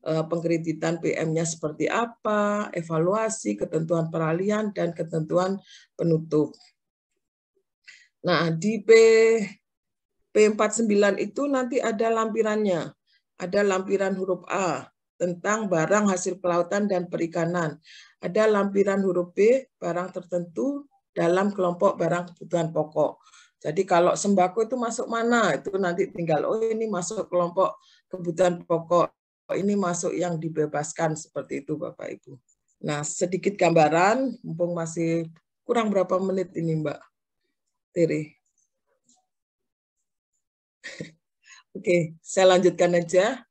eh, pengkreditan PM-nya seperti apa, evaluasi, ketentuan peralihan, dan ketentuan penutup. Nah, di P, P49 itu nanti ada lampirannya. Ada lampiran huruf A tentang barang hasil kelautan dan perikanan. Ada lampiran huruf B, barang tertentu dalam kelompok barang kebutuhan pokok. Jadi kalau sembako itu masuk mana? Itu nanti tinggal oh ini masuk kelompok kebutuhan pokok, ini masuk yang dibebaskan seperti itu Bapak Ibu. Nah, sedikit gambaran mumpung masih kurang berapa menit ini Mbak Tiri. [LAUGHS] Oke, saya lanjutkan aja.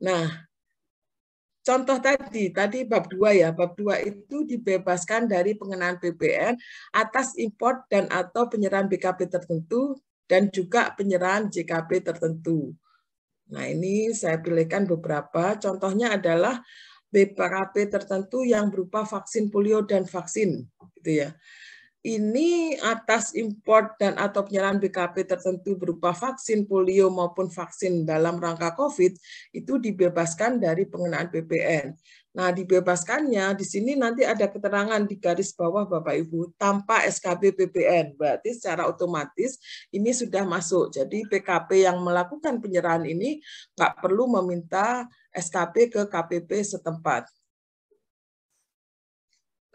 Nah, contoh tadi, tadi bab dua ya, bab dua itu dibebaskan dari pengenaan BPN atas import dan atau penyerahan BKP tertentu dan juga penyerahan JKP tertentu. Nah, ini saya pilihkan beberapa. Contohnya adalah BKP tertentu yang berupa vaksin polio dan vaksin gitu ya ini atas import dan atau penyerahan BKP tertentu berupa vaksin polio maupun vaksin dalam rangka COVID itu dibebaskan dari pengenaan PPN. Nah, dibebaskannya di sini nanti ada keterangan di garis bawah Bapak Ibu tanpa SKB PPN. Berarti secara otomatis ini sudah masuk. Jadi PKP yang melakukan penyerahan ini nggak perlu meminta SKB ke KPP setempat.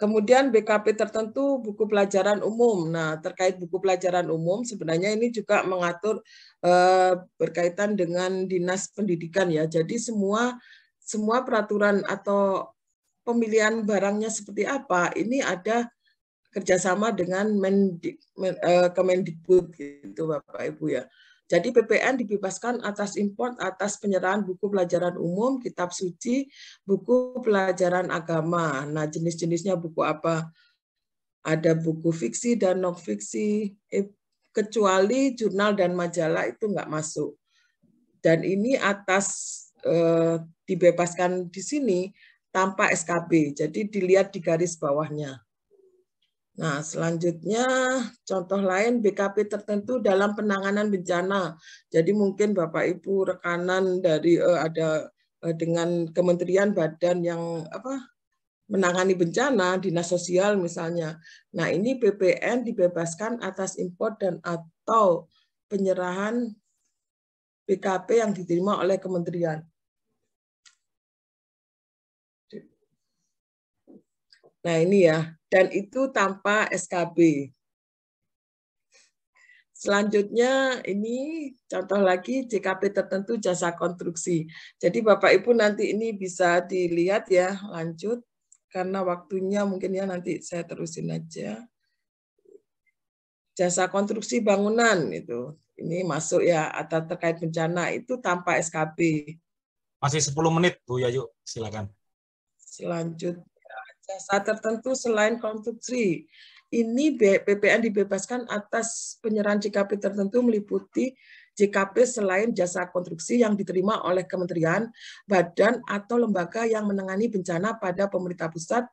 Kemudian BKP tertentu buku pelajaran umum. Nah, terkait buku pelajaran umum sebenarnya ini juga mengatur eh, berkaitan dengan Dinas Pendidikan ya. Jadi semua semua peraturan atau pemilihan barangnya seperti apa ini ada kerjasama dengan Mendik, Men, eh, Kemendikbud gitu Bapak Ibu ya. Jadi PPN dibebaskan atas import atas penyerahan buku pelajaran umum, kitab suci, buku pelajaran agama. Nah, jenis-jenisnya buku apa? Ada buku fiksi dan non fiksi, eh, kecuali jurnal dan majalah itu nggak masuk. Dan ini atas eh, dibebaskan di sini tanpa SKB. Jadi dilihat di garis bawahnya. Nah, selanjutnya contoh lain BKP tertentu dalam penanganan bencana. Jadi mungkin Bapak Ibu rekanan dari uh, ada uh, dengan kementerian badan yang apa menangani bencana, dinas sosial misalnya. Nah, ini PPN dibebaskan atas impor dan atau penyerahan BKP yang diterima oleh kementerian. Nah ini ya, dan itu tanpa SKB. Selanjutnya ini contoh lagi JKP tertentu jasa konstruksi. Jadi Bapak Ibu nanti ini bisa dilihat ya lanjut karena waktunya mungkin ya nanti saya terusin aja. Jasa konstruksi bangunan itu. Ini masuk ya atau terkait bencana itu tanpa SKB. Masih 10 menit Bu Yayu, silakan. Selanjut jasa tertentu selain konstruksi. Ini BPN dibebaskan atas penyerahan JKP tertentu meliputi JKP selain jasa konstruksi yang diterima oleh kementerian, badan, atau lembaga yang menangani bencana pada pemerintah pusat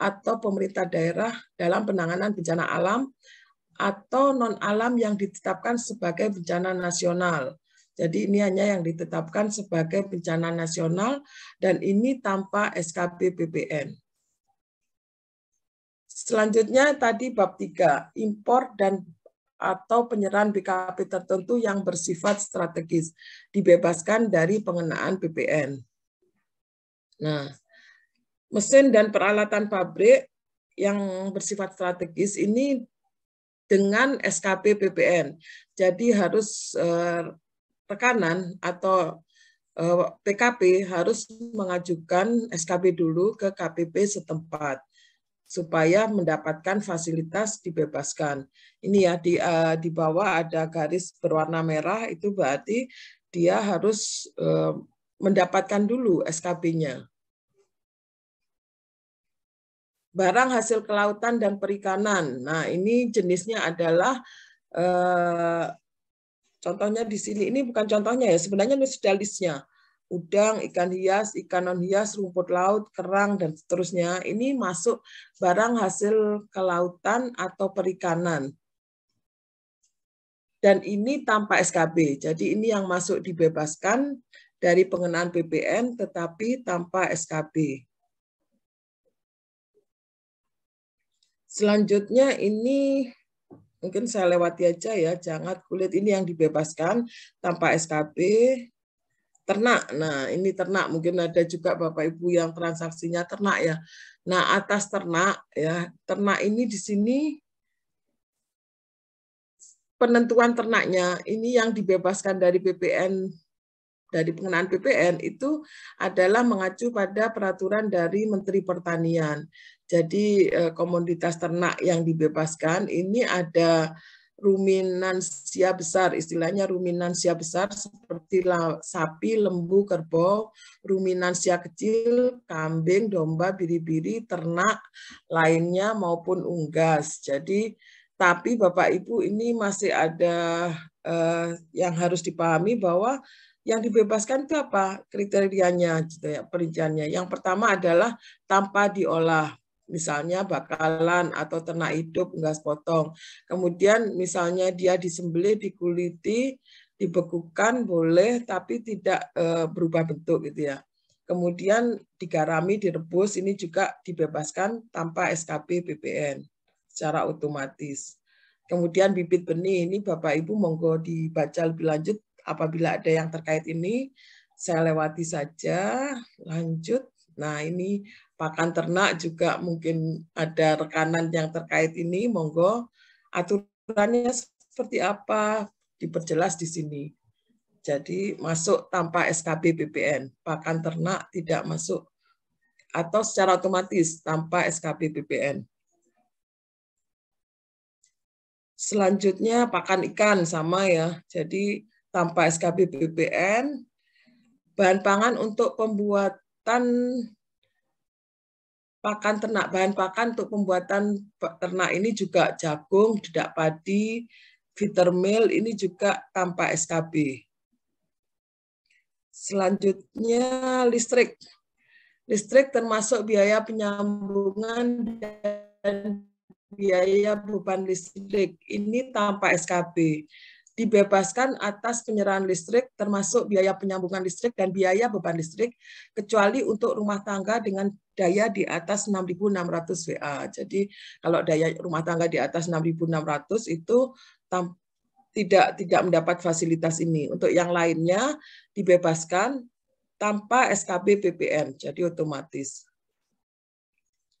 atau pemerintah daerah dalam penanganan bencana alam atau non-alam yang ditetapkan sebagai bencana nasional. Jadi ini hanya yang ditetapkan sebagai bencana nasional dan ini tanpa SKP BPN. Selanjutnya tadi bab 3, impor dan atau penyerahan BKP tertentu yang bersifat strategis dibebaskan dari pengenaan BPN. Nah, mesin dan peralatan pabrik yang bersifat strategis ini dengan SKP BPN. Jadi harus eh, atau eh, PKP harus mengajukan SKP dulu ke KPP setempat supaya mendapatkan fasilitas dibebaskan. Ini ya di uh, di bawah ada garis berwarna merah itu berarti dia harus uh, mendapatkan dulu SKB-nya. Barang hasil kelautan dan perikanan. Nah, ini jenisnya adalah uh, contohnya di sini ini bukan contohnya ya, sebenarnya ini sudah listnya udang, ikan hias, ikan non hias, rumput laut, kerang, dan seterusnya. Ini masuk barang hasil kelautan atau perikanan. Dan ini tanpa SKB. Jadi ini yang masuk dibebaskan dari pengenaan BPN tetapi tanpa SKB. Selanjutnya ini mungkin saya lewati aja ya, jangan kulit ini yang dibebaskan tanpa SKB, ternak. Nah, ini ternak mungkin ada juga Bapak Ibu yang transaksinya ternak ya. Nah, atas ternak ya. Ternak ini di sini penentuan ternaknya ini yang dibebaskan dari PPN dari pengenaan PPN itu adalah mengacu pada peraturan dari Menteri Pertanian. Jadi eh, komoditas ternak yang dibebaskan ini ada ruminansia besar, istilahnya ruminansia besar seperti sapi, lembu, kerbau, ruminansia kecil, kambing, domba, biri-biri, ternak, lainnya maupun unggas. Jadi tapi Bapak Ibu ini masih ada eh, yang harus dipahami bahwa yang dibebaskan itu apa kriterianya gitu ya, perinciannya. Yang pertama adalah tanpa diolah misalnya bakalan atau ternak hidup nggak sepotong, Kemudian misalnya dia disembelih, dikuliti, dibekukan boleh tapi tidak e, berubah bentuk gitu ya. Kemudian digarami, direbus ini juga dibebaskan tanpa skp BPN secara otomatis. Kemudian bibit benih ini Bapak Ibu monggo dibaca lebih lanjut apabila ada yang terkait ini saya lewati saja. Lanjut Nah, ini pakan ternak juga mungkin ada rekanan yang terkait ini, monggo aturannya seperti apa diperjelas di sini. Jadi masuk tanpa SKB BPN, pakan ternak tidak masuk atau secara otomatis tanpa SKB BPN. Selanjutnya pakan ikan sama ya. Jadi tanpa SKB BPN, bahan pangan untuk pembuat pakan pakan ternak bahan pakan untuk pembuatan ternak ini juga jagung, dedak padi, Vitermil ini juga tanpa SKB. Selanjutnya listrik. Listrik termasuk biaya penyambungan dan biaya beban listrik. Ini tanpa SKB dibebaskan atas penyerahan listrik termasuk biaya penyambungan listrik dan biaya beban listrik kecuali untuk rumah tangga dengan daya di atas 6.600 VA. Jadi kalau daya rumah tangga di atas 6.600 itu tidak tidak mendapat fasilitas ini. Untuk yang lainnya dibebaskan tanpa SKB PPN Jadi otomatis.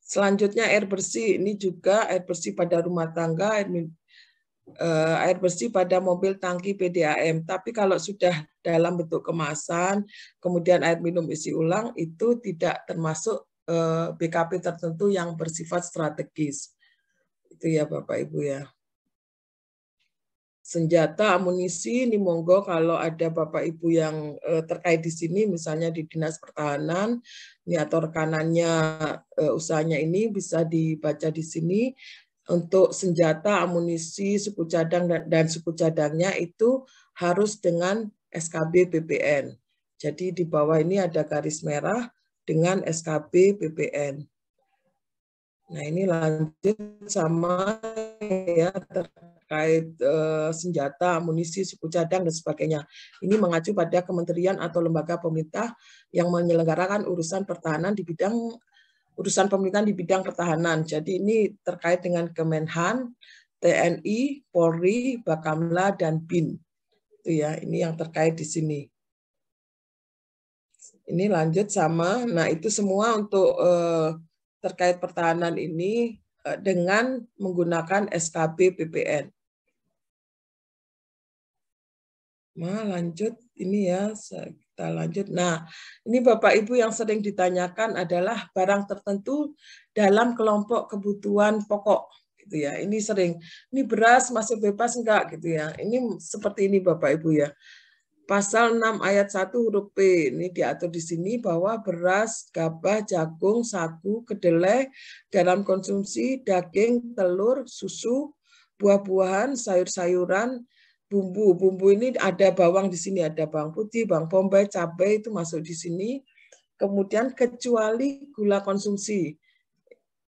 Selanjutnya air bersih ini juga air bersih pada rumah tangga, air Eh, air bersih pada mobil tangki PDAM. Tapi kalau sudah dalam bentuk kemasan, kemudian air minum isi ulang itu tidak termasuk eh, BKP tertentu yang bersifat strategis. Itu ya Bapak Ibu ya. Senjata, amunisi, ini monggo kalau ada Bapak Ibu yang eh, terkait di sini, misalnya di Dinas Pertahanan, ini atau rekanannya usahanya ini bisa dibaca di sini untuk senjata, amunisi, suku cadang dan, suku cadangnya itu harus dengan SKB BPN. Jadi di bawah ini ada garis merah dengan SKB BPN. Nah ini lanjut sama ya terkait uh, senjata, amunisi, suku cadang dan sebagainya. Ini mengacu pada kementerian atau lembaga pemerintah yang menyelenggarakan urusan pertahanan di bidang urusan pemerintahan di bidang pertahanan. Jadi ini terkait dengan Kemenhan, TNI, Polri, Bakamla, dan BIN. Itu ya, ini yang terkait di sini. Ini lanjut sama, nah itu semua untuk eh, terkait pertahanan ini eh, dengan menggunakan SKB PPN. Nah, lanjut ini ya, saya kita lanjut. Nah, ini Bapak Ibu yang sering ditanyakan adalah barang tertentu dalam kelompok kebutuhan pokok gitu ya. Ini sering. Ini beras masih bebas enggak gitu ya. Ini seperti ini Bapak Ibu ya. Pasal 6 ayat 1 huruf P ini diatur di sini bahwa beras, gabah, jagung, sagu, kedelai, dalam konsumsi, daging, telur, susu, buah-buahan, sayur-sayuran, bumbu. Bumbu ini ada bawang di sini, ada bawang putih, bawang bombay, cabai itu masuk di sini. Kemudian kecuali gula konsumsi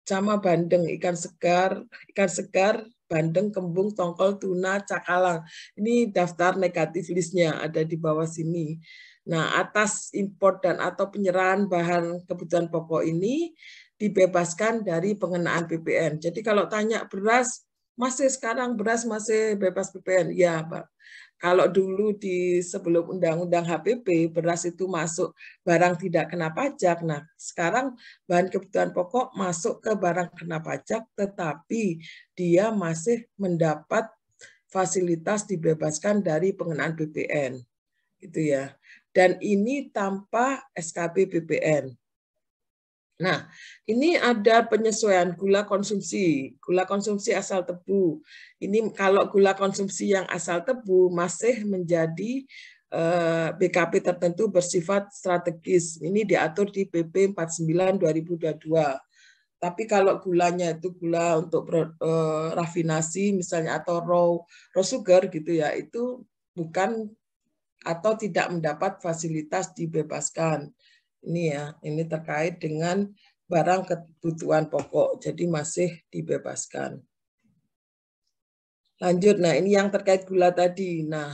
sama bandeng, ikan segar, ikan segar, bandeng, kembung, tongkol, tuna, cakalang. Ini daftar negatif listnya ada di bawah sini. Nah, atas import dan atau penyerahan bahan kebutuhan pokok ini dibebaskan dari pengenaan PPN. Jadi kalau tanya beras masih sekarang beras masih bebas PPN. Ya, Pak. Kalau dulu di sebelum undang-undang HPP beras itu masuk barang tidak kena pajak. Nah, sekarang bahan kebutuhan pokok masuk ke barang kena pajak tetapi dia masih mendapat fasilitas dibebaskan dari pengenaan BPN. Gitu ya. Dan ini tanpa SKP BPN. Nah, ini ada penyesuaian gula konsumsi. Gula konsumsi asal tebu. Ini kalau gula konsumsi yang asal tebu masih menjadi eh, BKP tertentu bersifat strategis. Ini diatur di PP 49 2022. Tapi kalau gulanya itu gula untuk eh, rafinasi misalnya atau raw raw sugar gitu ya, itu bukan atau tidak mendapat fasilitas dibebaskan. Ini ya, ini terkait dengan barang kebutuhan pokok, jadi masih dibebaskan. Lanjut, nah ini yang terkait gula tadi. Nah,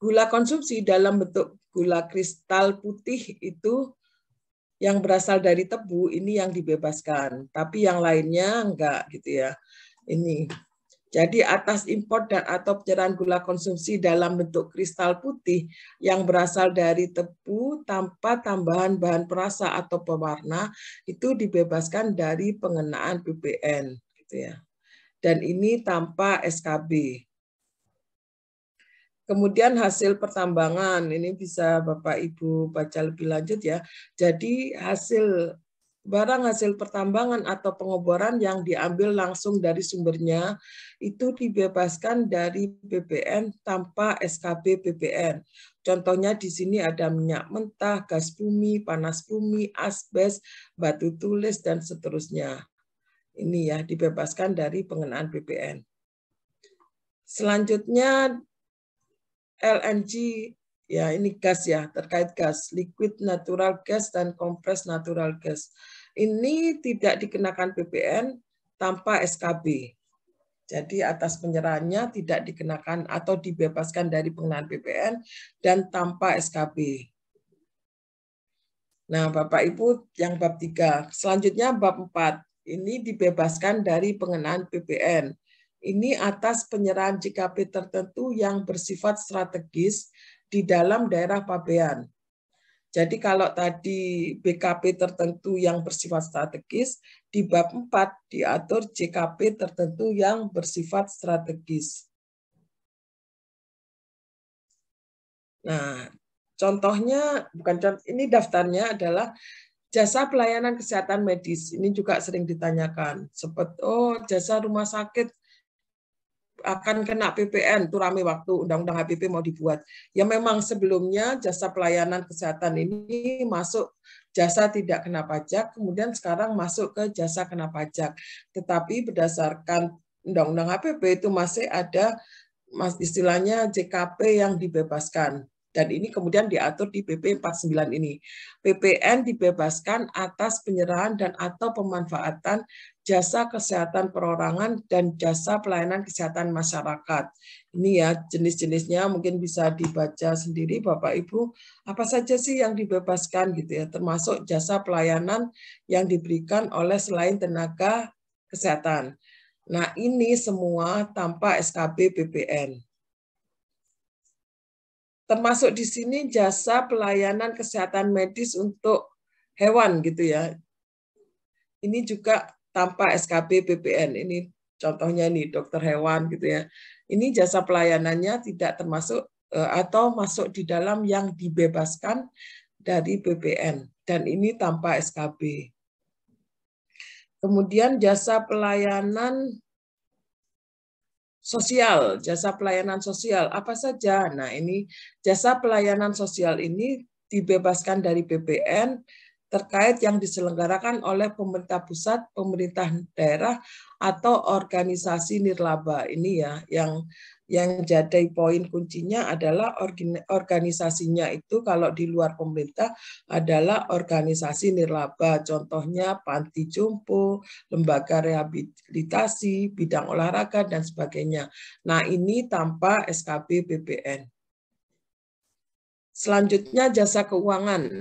gula konsumsi dalam bentuk gula kristal putih itu yang berasal dari tebu ini yang dibebaskan, tapi yang lainnya enggak gitu ya. Ini jadi atas impor dan atau penyerahan gula konsumsi dalam bentuk kristal putih yang berasal dari tebu tanpa tambahan bahan perasa atau pewarna itu dibebaskan dari pengenaan BPN gitu ya. Dan ini tanpa SKB. Kemudian hasil pertambangan ini bisa Bapak Ibu baca lebih lanjut ya. Jadi hasil barang hasil pertambangan atau pengoboran yang diambil langsung dari sumbernya itu dibebaskan dari BBM tanpa SKB BBM. Contohnya di sini ada minyak mentah, gas bumi, panas bumi, asbes, batu tulis, dan seterusnya. Ini ya, dibebaskan dari pengenaan BBM. Selanjutnya, LNG ya ini gas ya terkait gas liquid natural gas dan compressed natural gas ini tidak dikenakan BPN tanpa SKB jadi atas penyerahannya tidak dikenakan atau dibebaskan dari pengenaan BPN dan tanpa SKB nah Bapak Ibu yang bab 3 selanjutnya bab 4 ini dibebaskan dari pengenaan BPN ini atas penyerahan JKP tertentu yang bersifat strategis di dalam daerah pabean. Jadi kalau tadi BKP tertentu yang bersifat strategis, di bab 4 diatur JKP tertentu yang bersifat strategis. Nah, contohnya bukan contoh ini daftarnya adalah jasa pelayanan kesehatan medis. Ini juga sering ditanyakan. Seperti oh, jasa rumah sakit akan kena PPN itu rame waktu undang-undang HPP mau dibuat. Ya memang sebelumnya jasa pelayanan kesehatan ini masuk jasa tidak kena pajak, kemudian sekarang masuk ke jasa kena pajak. Tetapi berdasarkan undang-undang HPP itu masih ada istilahnya JKP yang dibebaskan dan ini kemudian diatur di PP 49 ini. PPN dibebaskan atas penyerahan dan atau pemanfaatan jasa kesehatan perorangan dan jasa pelayanan kesehatan masyarakat. Ini ya jenis-jenisnya mungkin bisa dibaca sendiri Bapak Ibu, apa saja sih yang dibebaskan gitu ya, termasuk jasa pelayanan yang diberikan oleh selain tenaga kesehatan. Nah, ini semua tanpa SKB BPN termasuk di sini jasa pelayanan kesehatan medis untuk hewan gitu ya. Ini juga tanpa SKB BPN. Ini contohnya ini dokter hewan gitu ya. Ini jasa pelayanannya tidak termasuk eh, atau masuk di dalam yang dibebaskan dari BPN dan ini tanpa SKB. Kemudian jasa pelayanan sosial, jasa pelayanan sosial apa saja. Nah, ini jasa pelayanan sosial ini dibebaskan dari BPN terkait yang diselenggarakan oleh pemerintah pusat, pemerintah daerah, atau organisasi nirlaba ini ya yang yang jadi poin kuncinya adalah organisasinya itu kalau di luar pemerintah adalah organisasi nirlaba, contohnya panti jompo, lembaga rehabilitasi, bidang olahraga dan sebagainya. Nah, ini tanpa SKB BPN. Selanjutnya jasa keuangan.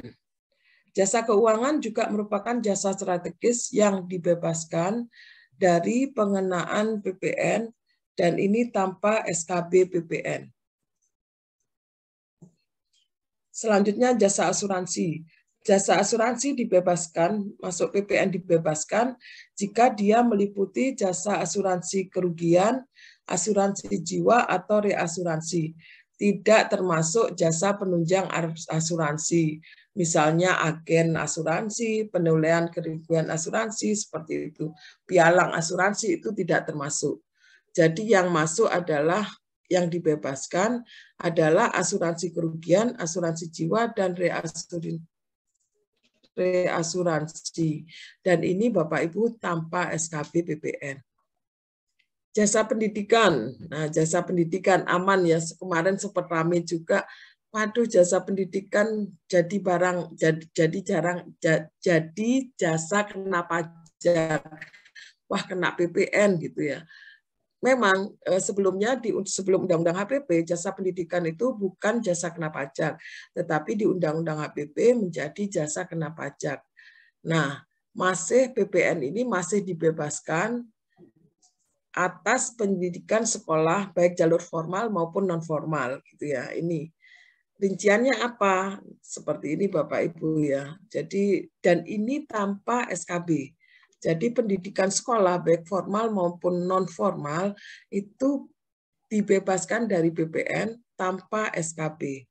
Jasa keuangan juga merupakan jasa strategis yang dibebaskan dari pengenaan BPN dan ini tanpa SKB PPN. Selanjutnya jasa asuransi. Jasa asuransi dibebaskan, masuk PPN dibebaskan jika dia meliputi jasa asuransi kerugian, asuransi jiwa atau reasuransi. Tidak termasuk jasa penunjang asuransi, misalnya agen asuransi, penilaian kerugian asuransi seperti itu. Pialang asuransi itu tidak termasuk. Jadi yang masuk adalah yang dibebaskan adalah asuransi kerugian, asuransi jiwa, dan reasuransi Dan ini Bapak Ibu tanpa SKB BPN. Jasa pendidikan. Nah, jasa pendidikan aman ya. Kemarin sempat ramai juga. Waduh, jasa pendidikan jadi barang jadi, jadi jarang jadi jasa kena pajak. Wah, kena PPN gitu ya memang eh, sebelumnya di sebelum Undang-Undang HPP jasa pendidikan itu bukan jasa kena pajak, tetapi di Undang-Undang HPP menjadi jasa kena pajak. Nah, masih PPN ini masih dibebaskan atas pendidikan sekolah baik jalur formal maupun non formal gitu ya. Ini rinciannya apa? Seperti ini Bapak Ibu ya. Jadi dan ini tanpa SKB. Jadi pendidikan sekolah baik formal maupun non formal itu dibebaskan dari BPN tanpa SKP.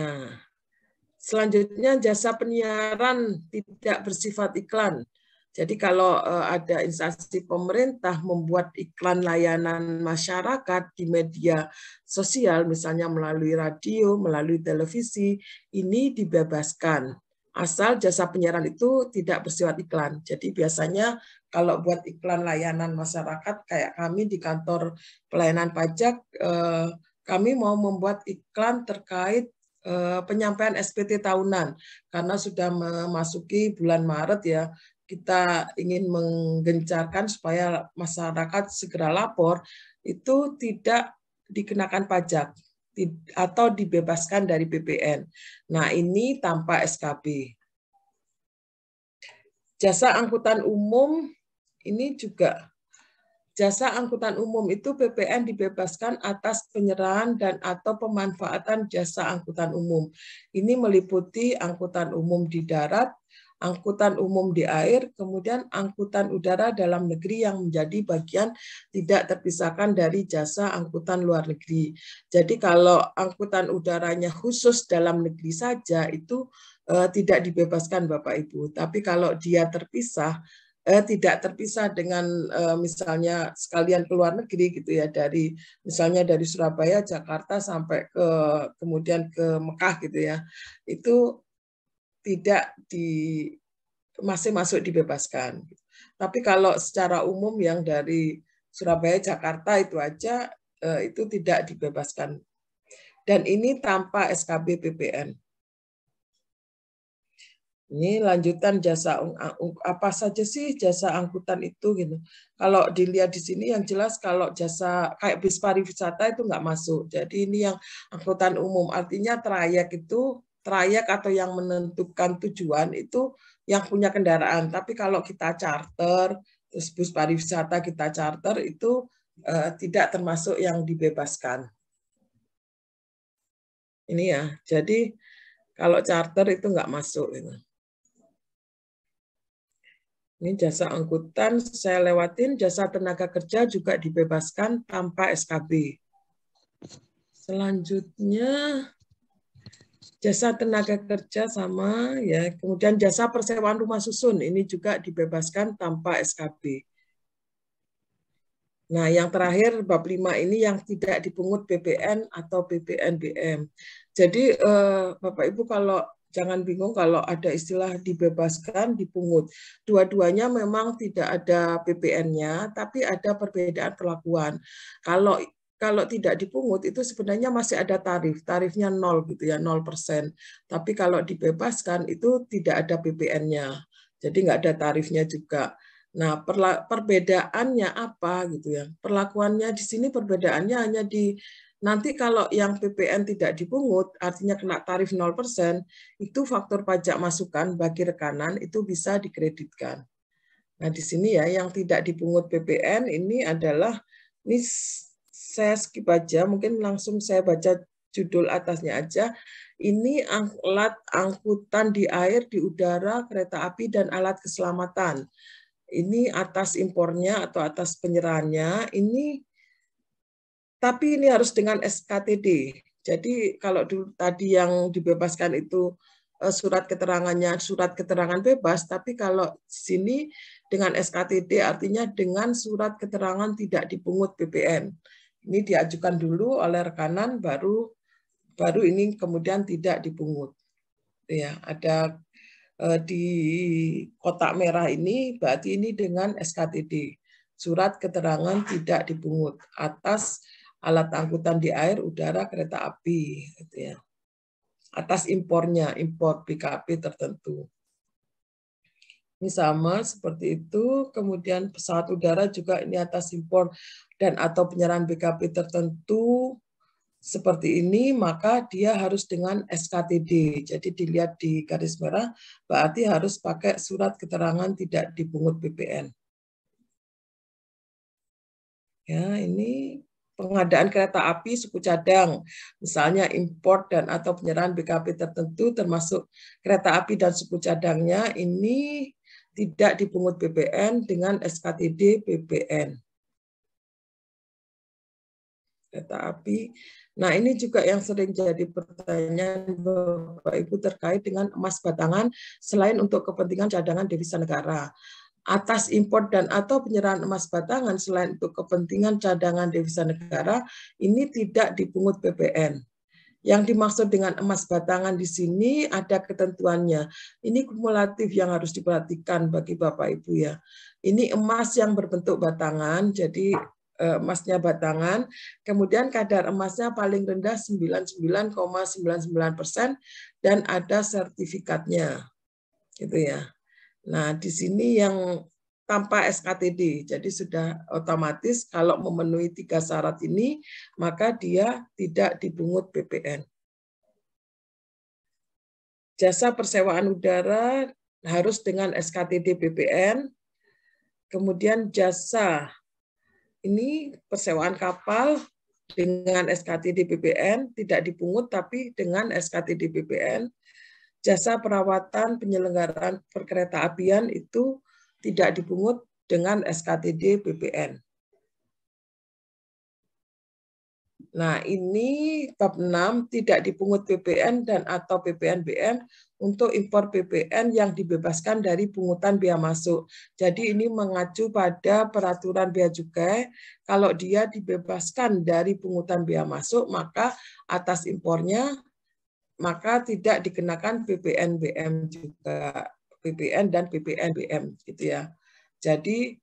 Nah, selanjutnya jasa penyiaran tidak bersifat iklan. Jadi kalau eh, ada instansi pemerintah membuat iklan layanan masyarakat di media sosial, misalnya melalui radio, melalui televisi, ini dibebaskan asal jasa penyiaran itu tidak bersifat iklan. Jadi biasanya kalau buat iklan layanan masyarakat kayak kami di kantor pelayanan pajak, eh, kami mau membuat iklan terkait eh, penyampaian SPT tahunan karena sudah memasuki bulan Maret ya. Kita ingin menggencarkan supaya masyarakat segera lapor itu tidak dikenakan pajak atau dibebaskan dari ppn. Nah, ini tanpa SKB. Jasa angkutan umum ini juga jasa angkutan umum itu PPN dibebaskan atas penyerahan dan atau pemanfaatan jasa angkutan umum. Ini meliputi angkutan umum di darat, angkutan umum di air, kemudian angkutan udara dalam negeri yang menjadi bagian tidak terpisahkan dari jasa angkutan luar negeri. Jadi kalau angkutan udaranya khusus dalam negeri saja itu eh, tidak dibebaskan Bapak Ibu. Tapi kalau dia terpisah eh, tidak terpisah dengan eh, misalnya sekalian ke luar negeri gitu ya dari misalnya dari Surabaya Jakarta sampai ke kemudian ke Mekah gitu ya itu tidak di masih masuk dibebaskan. Tapi kalau secara umum yang dari Surabaya, Jakarta itu aja eh, itu tidak dibebaskan. Dan ini tanpa SKB PPN. Ini lanjutan jasa apa saja sih jasa angkutan itu gitu. Kalau dilihat di sini yang jelas kalau jasa kayak bis pariwisata itu nggak masuk. Jadi ini yang angkutan umum artinya trayek itu trayek atau yang menentukan tujuan itu yang punya kendaraan. Tapi kalau kita charter, terus bus pariwisata kita charter itu uh, tidak termasuk yang dibebaskan. Ini ya, jadi kalau charter itu nggak masuk. ini jasa angkutan saya lewatin, jasa tenaga kerja juga dibebaskan tanpa SKB. Selanjutnya, jasa tenaga kerja sama ya kemudian jasa persewaan rumah susun ini juga dibebaskan tanpa SKB Nah, yang terakhir bab 5 ini yang tidak dipungut BPN atau BPNBM. Jadi eh, Bapak Ibu kalau jangan bingung kalau ada istilah dibebaskan, dipungut. Dua-duanya memang tidak ada BPN-nya, tapi ada perbedaan perlakuan. Kalau kalau tidak dipungut itu sebenarnya masih ada tarif, tarifnya nol gitu ya, nol persen. Tapi kalau dibebaskan itu tidak ada bpn nya jadi nggak ada tarifnya juga. Nah, perbedaannya apa gitu ya? Perlakuannya di sini perbedaannya hanya di nanti kalau yang PPN tidak dipungut, artinya kena tarif 0%, itu faktor pajak masukan bagi rekanan itu bisa dikreditkan. Nah, di sini ya yang tidak dipungut PPN ini adalah ini saya skip aja, mungkin langsung saya baca judul atasnya aja. Ini alat angkutan di air, di udara, kereta api, dan alat keselamatan. Ini atas impornya atau atas penyerahannya. Ini tapi ini harus dengan SKTD. Jadi kalau dulu tadi yang dibebaskan itu eh, surat keterangannya surat keterangan bebas, tapi kalau sini dengan SKTD artinya dengan surat keterangan tidak dipungut BPN. Ini diajukan dulu oleh rekanan baru baru ini kemudian tidak dipungut. Ya, ada eh, di kotak merah ini berarti ini dengan SKTD surat keterangan tidak dipungut atas alat angkutan di air, udara, kereta api, gitu ya. atas impornya, impor BKP tertentu ini sama seperti itu. Kemudian pesawat udara juga ini atas impor dan atau penyerahan BKP tertentu seperti ini, maka dia harus dengan SKTD. Jadi dilihat di garis merah, berarti harus pakai surat keterangan tidak dipungut BPN. Ya, ini pengadaan kereta api suku cadang, misalnya impor dan atau penyerahan BKP tertentu termasuk kereta api dan suku cadangnya ini tidak dipungut BPN dengan SKTD BPN. Kereta api. Nah, ini juga yang sering jadi pertanyaan Bapak Ibu terkait dengan emas batangan selain untuk kepentingan cadangan devisa negara atas impor dan atau penyerahan emas batangan selain untuk kepentingan cadangan devisa negara ini tidak dipungut BPN. Yang dimaksud dengan emas batangan di sini ada ketentuannya. Ini kumulatif yang harus diperhatikan bagi Bapak Ibu ya. Ini emas yang berbentuk batangan, jadi e, emasnya batangan. Kemudian kadar emasnya paling rendah 99,99 persen dan ada sertifikatnya, gitu ya. Nah di sini yang tanpa SKTD. Jadi sudah otomatis kalau memenuhi tiga syarat ini, maka dia tidak dibungut BPN. Jasa persewaan udara harus dengan SKTD BPN. Kemudian jasa ini persewaan kapal dengan SKTD BPN tidak dipungut tapi dengan SKTD BPN. Jasa perawatan penyelenggaraan perkereta apian itu tidak dipungut dengan SKTD BPN. Nah, ini bab 6 tidak dipungut BPN dan atau ppn untuk impor BPN yang dibebaskan dari pungutan biaya masuk. Jadi ini mengacu pada peraturan bea cukai, kalau dia dibebaskan dari pungutan biaya masuk, maka atas impornya maka tidak dikenakan PPN-BM juga. BPN dan BPN gitu ya. Jadi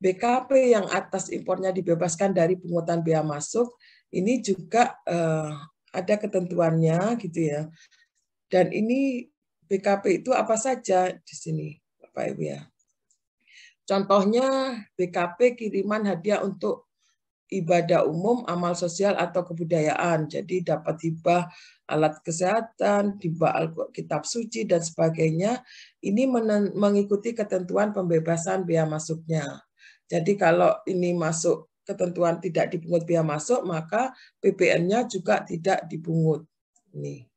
BKP yang atas impornya dibebaskan dari pungutan bea masuk ini juga eh, ada ketentuannya gitu ya. Dan ini BKP itu apa saja di sini Bapak Ibu ya. Contohnya BKP kiriman hadiah untuk ibadah umum, amal sosial atau kebudayaan. Jadi dapat hibah alat kesehatan, di bawah kitab suci, dan sebagainya, ini mengikuti ketentuan pembebasan biaya masuknya. Jadi kalau ini masuk ketentuan tidak dipungut biaya masuk, maka ppn nya juga tidak dipungut. Nih.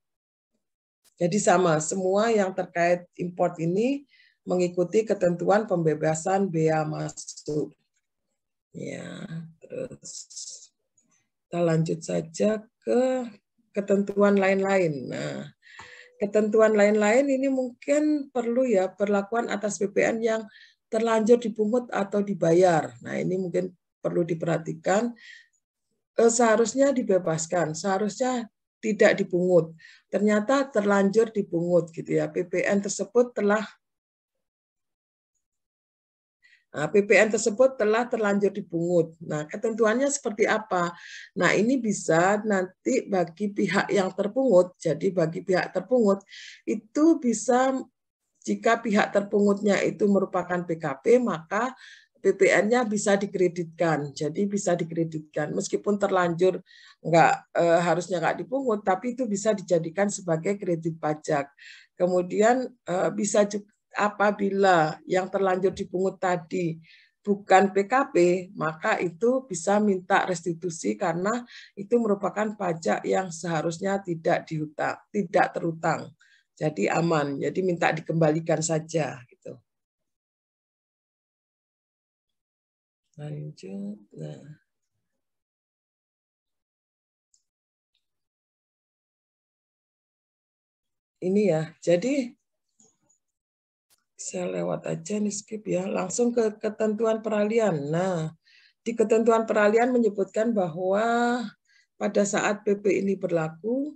Jadi sama, semua yang terkait import ini mengikuti ketentuan pembebasan biaya masuk. Ya, terus kita lanjut saja ke ketentuan lain-lain. Nah, ketentuan lain-lain ini mungkin perlu ya perlakuan atas PPN yang terlanjur dipungut atau dibayar. Nah, ini mungkin perlu diperhatikan e, seharusnya dibebaskan, seharusnya tidak dipungut. Ternyata terlanjur dipungut gitu ya. PPN tersebut telah Nah, PPN tersebut telah terlanjur dipungut. Nah, ketentuannya seperti apa? Nah, ini bisa nanti bagi pihak yang terpungut. Jadi bagi pihak terpungut itu bisa jika pihak terpungutnya itu merupakan PKP, maka PPN-nya bisa dikreditkan. Jadi bisa dikreditkan meskipun terlanjur nggak e, harusnya nggak dipungut, tapi itu bisa dijadikan sebagai kredit pajak. Kemudian e, bisa juga apabila yang terlanjur dipungut tadi bukan PKP, maka itu bisa minta restitusi karena itu merupakan pajak yang seharusnya tidak dihutang, tidak terutang. Jadi aman, jadi minta dikembalikan saja gitu. Lanjut. Nah. Ini ya. Jadi saya lewat aja nih skip ya. Langsung ke ketentuan peralihan. Nah, di ketentuan peralihan menyebutkan bahwa pada saat PP ini berlaku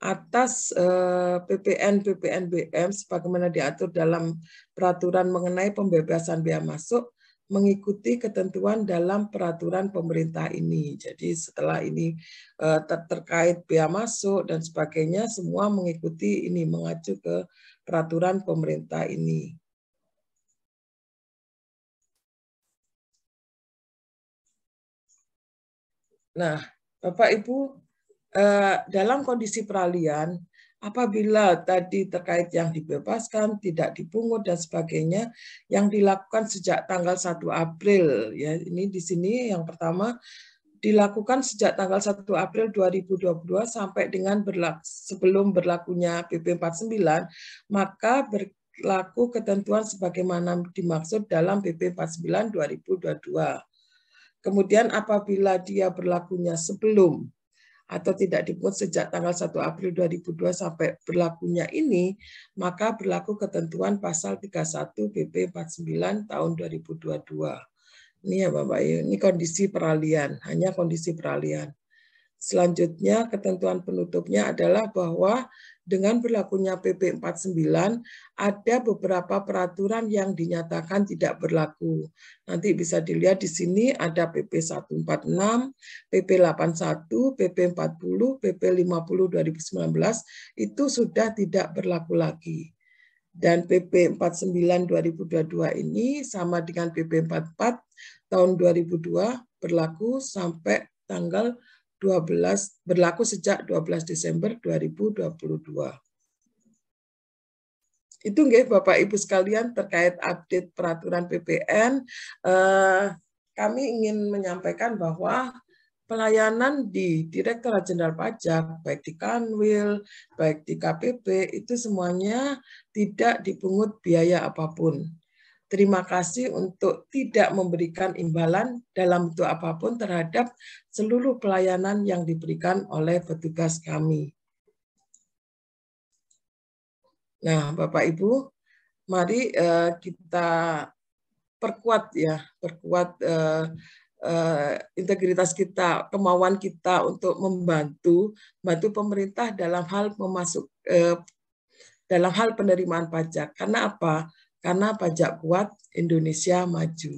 atas eh, PPN PPNBM sebagaimana diatur dalam peraturan mengenai pembebasan biaya masuk mengikuti ketentuan dalam peraturan pemerintah ini. Jadi setelah ini eh, terkait biaya masuk dan sebagainya semua mengikuti ini mengacu ke peraturan pemerintah ini. Nah, Bapak Ibu, eh, dalam kondisi peralihan, apabila tadi terkait yang dibebaskan, tidak dipungut dan sebagainya, yang dilakukan sejak tanggal 1 April, ya ini di sini yang pertama dilakukan sejak tanggal 1 April 2022 sampai dengan berlaku, sebelum berlakunya PP 49, maka berlaku ketentuan sebagaimana dimaksud dalam PP 49 2022. Kemudian apabila dia berlakunya sebelum atau tidak dipungut sejak tanggal 1 April 2002 sampai berlakunya ini, maka berlaku ketentuan pasal 31 PP 49 tahun 2022. Ini ya Bapak Ibu, iya, ini kondisi peralihan, hanya kondisi peralihan. Selanjutnya ketentuan penutupnya adalah bahwa dengan berlakunya PP 49 ada beberapa peraturan yang dinyatakan tidak berlaku. Nanti bisa dilihat di sini ada PP 146, PP 81, PP 40, PP 50 2019 itu sudah tidak berlaku lagi dan PP 49 2022 ini sama dengan PP 44 tahun 2002 berlaku sampai tanggal 12 berlaku sejak 12 Desember 2022. Itu nggih Bapak Ibu sekalian terkait update peraturan PPN eh, kami ingin menyampaikan bahwa pelayanan di Direktorat Jenderal Pajak, baik di Kanwil, baik di KPP, itu semuanya tidak dipungut biaya apapun. Terima kasih untuk tidak memberikan imbalan dalam bentuk apapun terhadap seluruh pelayanan yang diberikan oleh petugas kami. Nah, Bapak Ibu, mari eh, kita perkuat ya, perkuat eh, Eh, integritas kita, kemauan kita untuk membantu, bantu pemerintah dalam hal memasuk eh, dalam hal penerimaan pajak. Karena apa? Karena pajak kuat Indonesia maju.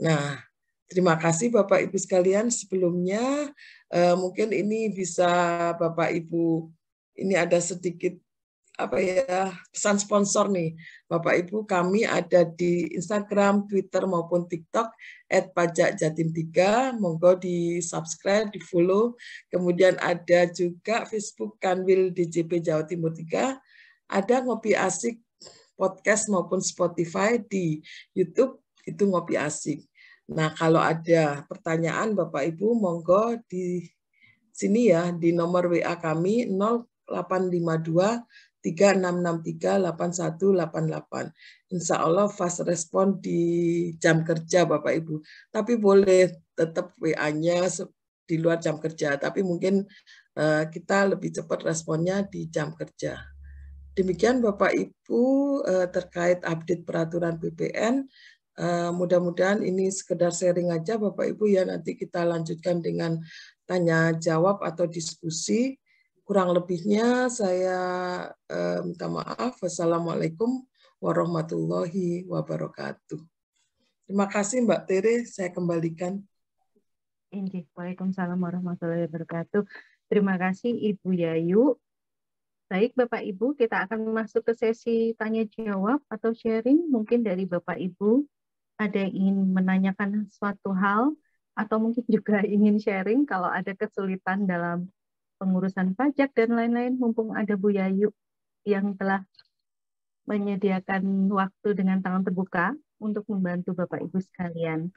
Nah, terima kasih Bapak Ibu sekalian. Sebelumnya eh, mungkin ini bisa Bapak Ibu ini ada sedikit apa ya pesan sponsor nih Bapak Ibu kami ada di Instagram, Twitter maupun TikTok at pajak jatim 3 monggo di subscribe, di follow kemudian ada juga Facebook Kanwil DJP Jawa Timur 3 ada ngopi asik podcast maupun Spotify di YouTube itu ngopi asik nah kalau ada pertanyaan Bapak Ibu monggo di sini ya di nomor WA kami 0852 3663-8188. Insya Allah fast respon di jam kerja Bapak Ibu. Tapi boleh tetap WA-nya di luar jam kerja, tapi mungkin uh, kita lebih cepat responnya di jam kerja. Demikian Bapak Ibu uh, terkait update peraturan BPN. Uh, eh, Mudah-mudahan ini sekedar sharing aja Bapak Ibu ya nanti kita lanjutkan dengan tanya jawab atau diskusi Kurang lebihnya saya eh, minta maaf. Wassalamualaikum warahmatullahi wabarakatuh. Terima kasih Mbak Tere, saya kembalikan. Injih, Waalaikumsalam warahmatullahi wabarakatuh. Terima kasih Ibu Yayu. Baik Bapak Ibu, kita akan masuk ke sesi tanya jawab atau sharing mungkin dari Bapak Ibu ada yang ingin menanyakan suatu hal atau mungkin [LAUGHS] juga ingin sharing kalau ada kesulitan dalam pengurusan pajak dan lain-lain mumpung ada Bu Yayu yang telah menyediakan waktu dengan tangan terbuka untuk membantu Bapak Ibu sekalian.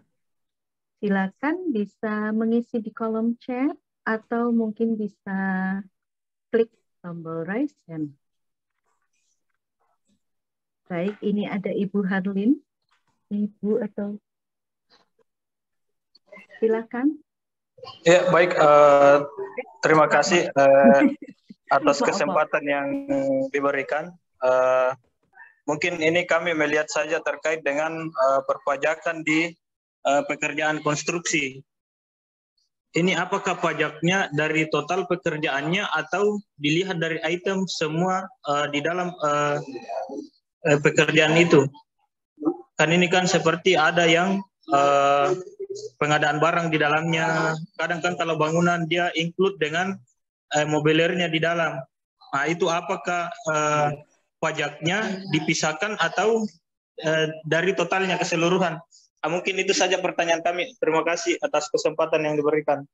Silakan bisa mengisi di kolom chat atau mungkin bisa klik tombol raise hand. Baik, ini ada Ibu Harlin. Ibu atau silakan Ya baik, uh, terima kasih uh, [LAUGHS] atas kesempatan yang eh, diberikan. Uh, mungkin ini kami melihat saja terkait dengan uh, perpajakan di uh, pekerjaan konstruksi. Ini apakah pajaknya dari total pekerjaannya atau dilihat dari item semua uh, di dalam uh, pekerjaan itu? Kan ini kan seperti ada yang uh, pengadaan barang di dalamnya. Kadang kan kalau bangunan dia include dengan eh, mobilernya di dalam. Nah, itu apakah eh, pajaknya dipisahkan atau eh, dari totalnya keseluruhan? Nah, mungkin itu saja pertanyaan kami. Terima kasih atas kesempatan yang diberikan.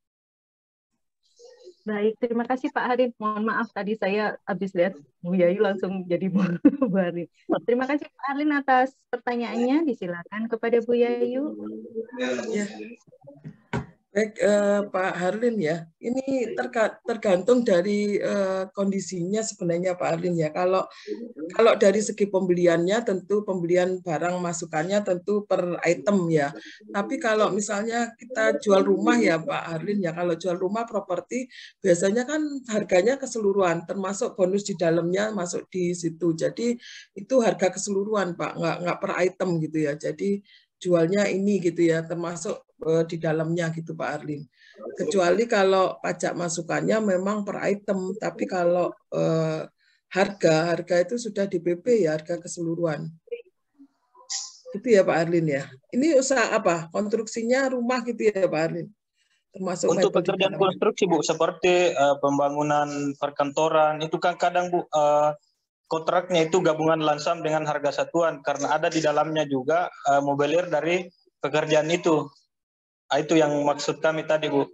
Baik, terima kasih Pak Harif. Mohon maaf tadi saya habis lihat Bu Yayu langsung jadi Bu [LAUGHS] Harif. Terima kasih Pak Arlin atas pertanyaannya. Disilakan kepada Bu Yayu. Ya. Baik uh, Pak Harlin ya, ini terka tergantung dari uh, kondisinya sebenarnya Pak Harlin ya. Kalau kalau dari segi pembeliannya tentu pembelian barang masukannya tentu per item ya. Tapi kalau misalnya kita jual rumah ya Pak Harlin ya, kalau jual rumah properti biasanya kan harganya keseluruhan termasuk bonus di dalamnya masuk di situ. Jadi itu harga keseluruhan Pak, nggak nggak per item gitu ya. Jadi jualnya ini gitu ya termasuk Eh, di dalamnya gitu Pak Arlin. Kecuali kalau pajak masukannya memang per item, tapi kalau eh, harga harga itu sudah di PP ya harga keseluruhan. Itu ya Pak Arlin ya. Ini usaha apa? Konstruksinya rumah gitu ya Pak Arlin. Termasuk untuk pekerjaan konstruksi Bu seperti uh, pembangunan perkantoran itu kan kadang Bu uh, kontraknya itu gabungan lansam dengan harga satuan karena ada di dalamnya juga uh, mobilir dari pekerjaan itu. Ah, itu yang maksud kami tadi Bu.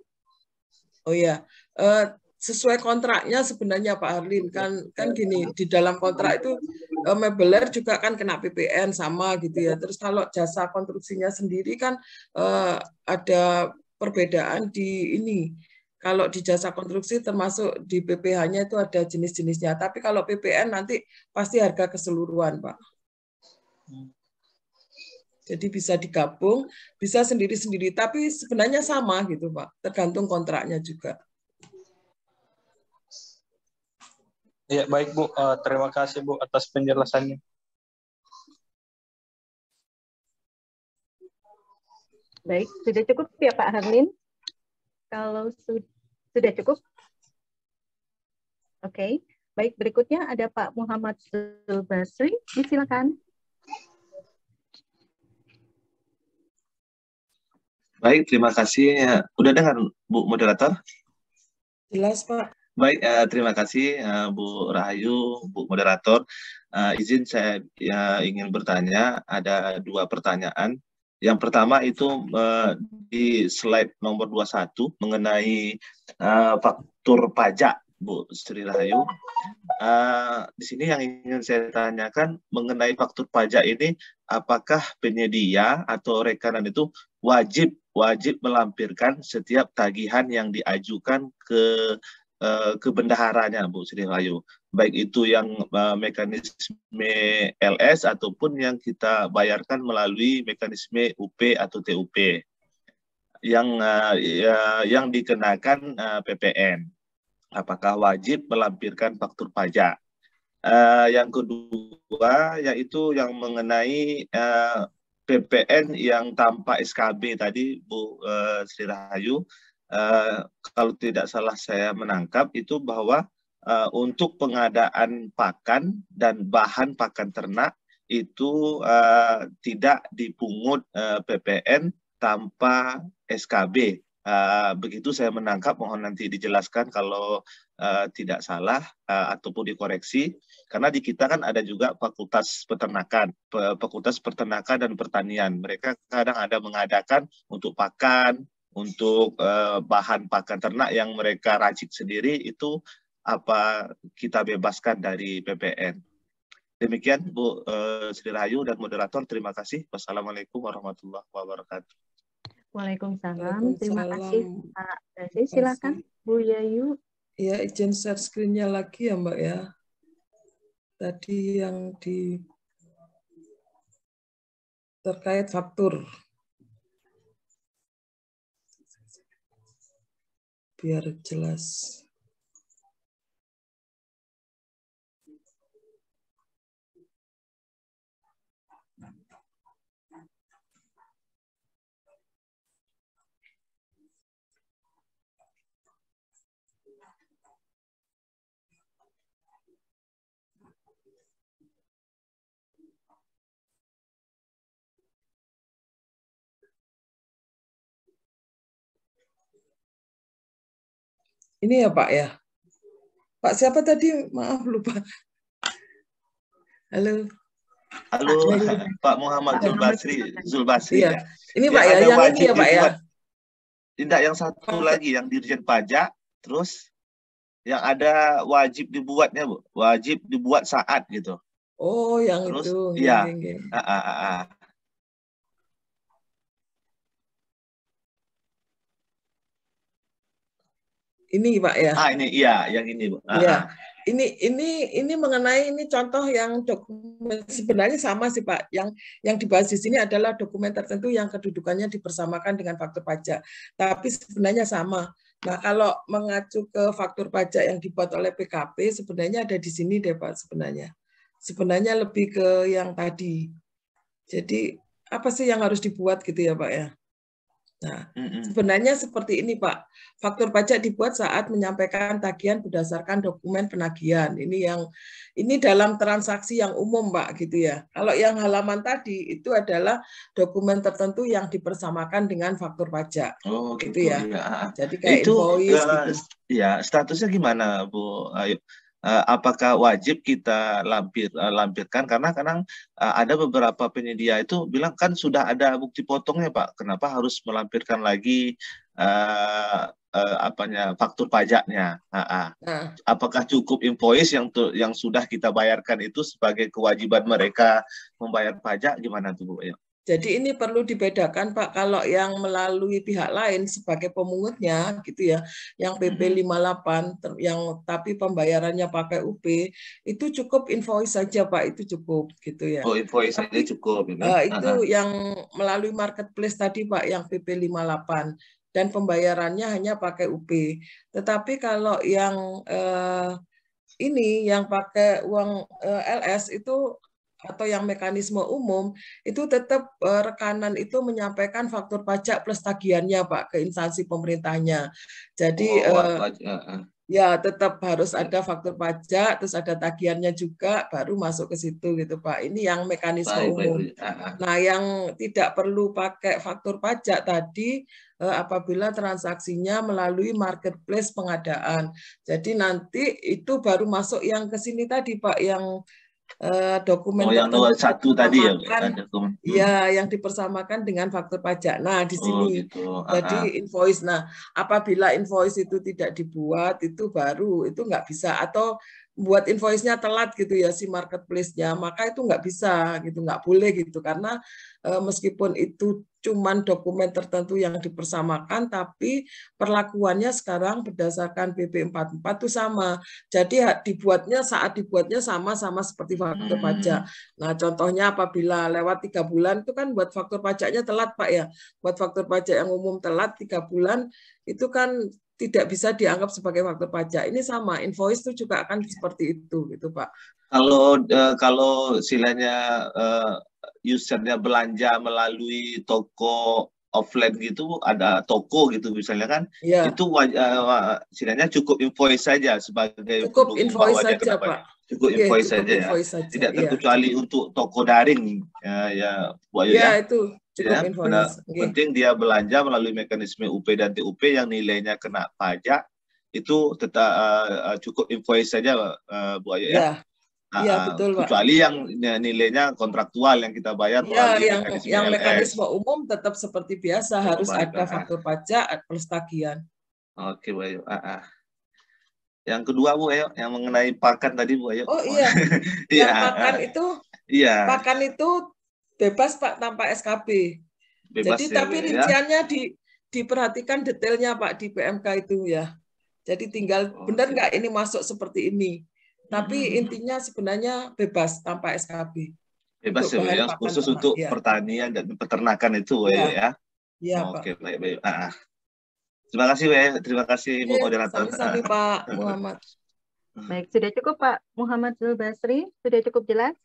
Oh iya, uh, sesuai kontraknya sebenarnya Pak Arlin kan kan gini di dalam kontrak itu uh, eh, mebeler juga kan kena PPN sama gitu ya. Terus kalau jasa konstruksinya sendiri kan uh, ada perbedaan di ini. Kalau di jasa konstruksi termasuk di PPh-nya itu ada jenis-jenisnya. Tapi kalau PPN nanti pasti harga keseluruhan, Pak. Jadi bisa digabung, bisa sendiri-sendiri, tapi sebenarnya sama gitu Pak, tergantung kontraknya juga. Ya baik Bu, eh, terima kasih Bu atas penjelasannya. Baik, sudah cukup ya Pak Harlin? Kalau su sudah cukup? Oke, okay. baik berikutnya ada Pak Muhammad Zulbasri, silakan. Baik, terima kasih. Eh, udah dengar Bu moderator? Jelas, Pak. Baik, uh, terima kasih uh, Bu Rahayu, Bu moderator. Uh, izin saya ya, ingin bertanya, ada dua pertanyaan. Yang pertama itu uh, di slide nomor 21 mengenai uh, faktur pajak, Bu Sri Rahayu. Uh, di sini yang ingin saya tanyakan mengenai faktur pajak ini, apakah penyedia atau rekanan itu wajib wajib melampirkan setiap tagihan yang diajukan ke eh, ke bendaharanya Bu Sri Rayu baik itu yang eh, mekanisme LS ataupun yang kita bayarkan melalui mekanisme UP atau TUP yang eh, ya, yang dikenakan PPN apakah wajib melampirkan faktur pajak yang kedua yaitu yang mengenai PPN yang tanpa SKB tadi Bu uh, Sri Rahayu, uh, kalau tidak salah saya menangkap itu bahwa uh, untuk pengadaan pakan dan bahan pakan ternak itu uh, tidak dipungut uh, PPN tanpa SKB. Uh, begitu saya menangkap, mohon nanti dijelaskan kalau Eh, tidak salah uh, ataupun dikoreksi karena di kita kan ada juga fakultas peternakan, fakultas peternakan dan pertanian. Mereka kadang ada mengadakan untuk pakan, untuk uh, bahan pakan ternak yang mereka racik sendiri itu apa kita bebaskan dari PPN. Demikian Bu uh, Sri Rahayu dan moderator terima kasih. Wassalamualaikum warahmatullahi wabarakatuh. Waalaikumsalam. Terima kasih Pak Desi. Silakan Bu Yayu Ya, izin share screen-nya lagi ya, Mbak ya. Tadi yang di terkait faktur. Biar jelas. ini ya Pak ya. Pak siapa tadi? Maaf lupa. Halo. Halo Pak Muhammad Zulbasri. Zulbasri iya. ya. Ini Pak ya, yang ini ya Pak ya. ya, ya? Tidak yang satu lagi yang Dirjen Pajak terus yang ada wajib dibuatnya Bu. Wajib dibuat saat gitu. Oh, yang terus, itu. Iya. Ah, ah, ah, Ini Pak ya. Ah ini iya yang ini Bu. Ah. Ya. Ini ini ini mengenai ini contoh yang dokumen sebenarnya sama sih Pak. Yang yang dibahas di sini adalah dokumen tertentu yang kedudukannya dipersamakan dengan faktor pajak. Tapi sebenarnya sama. Nah, kalau mengacu ke faktor pajak yang dibuat oleh PKP, sebenarnya ada di sini deh Pak sebenarnya. Sebenarnya lebih ke yang tadi. Jadi, apa sih yang harus dibuat gitu ya Pak ya? Nah, sebenarnya seperti ini Pak, faktur pajak dibuat saat menyampaikan tagihan berdasarkan dokumen penagihan. Ini yang ini dalam transaksi yang umum Pak gitu ya. Kalau yang halaman tadi itu adalah dokumen tertentu yang dipersamakan dengan faktur pajak. Oh, gitu, gitu ya. ya. Jadi kayak itu, invoice uh, gitu. Ya, statusnya gimana Bu ayo Eh, apakah wajib kita lampir eh, lampirkan karena kadang eh, ada beberapa penyedia itu bilang kan sudah ada bukti potongnya Pak kenapa harus melampirkan lagi uh, uh, apanya faktur pajaknya uh, uh. Nah. apakah cukup invoice yang yang sudah kita bayarkan itu sebagai kewajiban mereka membayar pajak gimana tuh Bu ya. Jadi ini perlu dibedakan Pak kalau yang melalui pihak lain sebagai pemungutnya gitu ya, yang PP 58 mm-hmm. yang tapi pembayarannya pakai UP itu cukup invoice saja Pak, itu cukup gitu ya. Oh, invoice saja cukup gitu ya. Uh, itu -huh. yang melalui marketplace tadi Pak yang PP 58 dan pembayarannya hanya pakai UP. Tetapi kalau yang uh, ini yang pakai uang uh, eh, LS itu atau yang mekanisme umum itu tetap eh, rekanan itu menyampaikan faktur pajak plus tagihannya Pak ke instansi pemerintahnya. Jadi oh, eh, ya tetap harus ada faktur pajak terus ada tagihannya juga baru masuk ke situ gitu Pak. Ini yang mekanisme baik, umum. Baik, ah, ah. Nah, yang tidak perlu pakai faktur pajak tadi eh, apabila transaksinya melalui marketplace pengadaan. Jadi nanti itu baru masuk yang ke sini tadi Pak yang Eh, dokumen oh, yang nomor satu tadi ya kan, iya ya yang dipersamakan dengan faktor pajak nah di oh, sini oh, gitu. Ah, jadi ah. invoice nah apabila invoice itu tidak dibuat itu baru itu nggak bisa atau buat invoice-nya telat gitu ya si marketplace-nya maka itu nggak bisa gitu nggak boleh gitu karena uh, meskipun itu cuman dokumen tertentu yang dipersamakan, tapi perlakuannya sekarang berdasarkan BP 44 itu sama. Jadi dibuatnya saat dibuatnya sama-sama seperti faktur hmm. pajak. Nah, contohnya apabila lewat tiga bulan itu kan buat faktur pajaknya telat, Pak ya. Buat faktur pajak yang umum telat tiga bulan itu kan tidak bisa dianggap sebagai faktur pajak. Ini sama, invoice itu juga akan seperti itu, gitu Pak. Kalau uh, kalau silanya eh, usernya belanja melalui toko offline gitu ada toko gitu misalnya kan ya. itu uh, cukup invoice saja sebagai cukup ya. invoice saja pak cukup invoice saja ya tidak iya. terkecuali ya. untuk toko daring ya ya Bu ya, ya. itu cukup ya, invoice benar, okay. penting dia belanja melalui mekanisme UP dan TUP yang nilainya kena pajak itu tetap uh, cukup invoice saja uh, Bu Ayu ya, ya Iya uh, betul Pak. Kecuali yang nilainya kontraktual yang kita bayar. Iya yang mekanisme yang mekanisme umum tetap seperti biasa harus ada faktor pajak plus tagihan. Oke Bu Ayo. Uh, uh. Yang kedua Bu ayo yang mengenai pakan tadi Bu ayo. Oh iya. [LAUGHS] Iya. yang pakan itu. Iya. Pakan itu bebas Pak tanpa SKP. Bebas, Jadi ya, tapi ya. rinciannya di diperhatikan detailnya Pak di PMK itu ya. Jadi tinggal oh, benar nggak ini masuk seperti ini tapi hmm. intinya sebenarnya bebas tanpa SKB. Bebas untuk ya, yang ya. khusus ternak, untuk ya. pertanian dan peternakan itu ya. Iya. ya. ya, oh, Oke, okay, baik-baik. Ah, ah. Terima kasih, Wei. Terima kasih, Bu Moderator. Terima kasih, Pak iya, ah, ah. Muhammad. Baik, sudah cukup Pak Muhammad Zul Basri? Sudah cukup jelas?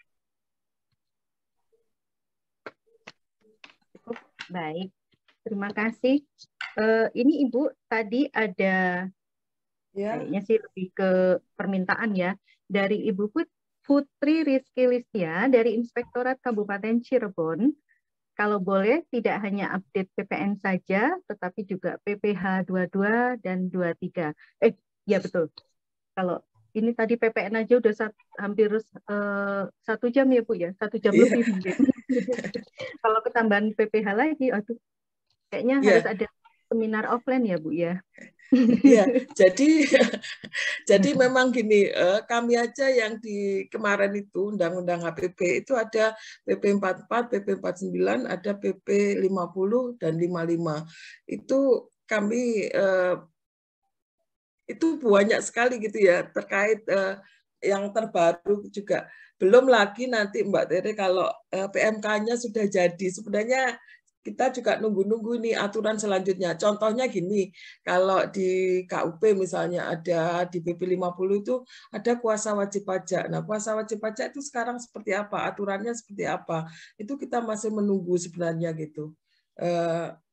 Cukup, baik. Terima kasih. Uh, ini Ibu, tadi ada ya. kayaknya sih lebih ke permintaan ya dari Ibu Putri Rizky Listia dari Inspektorat Kabupaten Cirebon. Kalau boleh, tidak hanya update PPN saja, tetapi juga PPH 22 dan 23. Eh, ya betul. Kalau ini tadi PPN aja udah sat, hampir uh, satu jam ya Bu ya, satu jam yeah. lebih mungkin. [LAUGHS] Kalau ketambahan PPH lagi, aduh, kayaknya yeah. harus ada seminar offline ya Bu ya ya, [LAUGHS] jadi [LAUGHS] jadi memang gini, eh, kami aja yang di kemarin itu undang-undang HPP itu ada PP 44, PP 49, ada PP 50 dan 55. Itu kami eh, itu banyak sekali gitu ya terkait eh, yang terbaru juga. Belum lagi nanti Mbak Tere kalau eh, PMK-nya sudah jadi. Sebenarnya kita juga nunggu-nunggu nih aturan selanjutnya. Contohnya gini, kalau di KUP misalnya ada di PP 50 itu ada kuasa wajib pajak. Nah, kuasa wajib pajak itu sekarang seperti apa? Aturannya seperti apa? Itu kita masih menunggu sebenarnya gitu. E,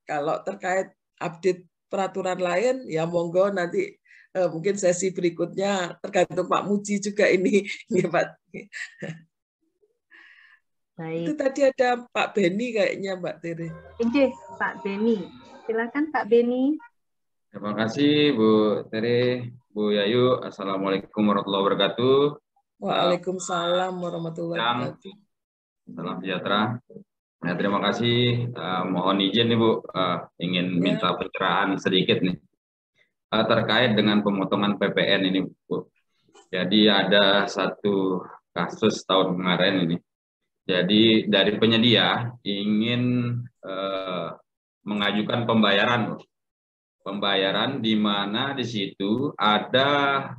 kalau terkait update peraturan lain, ya monggo nanti e, mungkin sesi berikutnya tergantung Pak Muji juga ini, [LAUGHS] ya Pak. Baik. Itu tadi ada Pak Beni kayaknya Mbak Tere. Oke, Pak Beni. Silakan Pak Beni. Terima kasih Bu Tere, Bu Yayu. Assalamualaikum warahmatullahi wabarakatuh. Waalaikumsalam warahmatullahi wabarakatuh. Salam sejahtera. Nah, terima kasih. Uh, mohon izin nih Bu, uh, ingin ya. minta pencerahan sedikit nih uh, terkait dengan pemotongan PPN ini Bu. Jadi ada satu kasus tahun kemarin ini jadi dari penyedia ingin eh, mengajukan pembayaran, pembayaran di mana di situ ada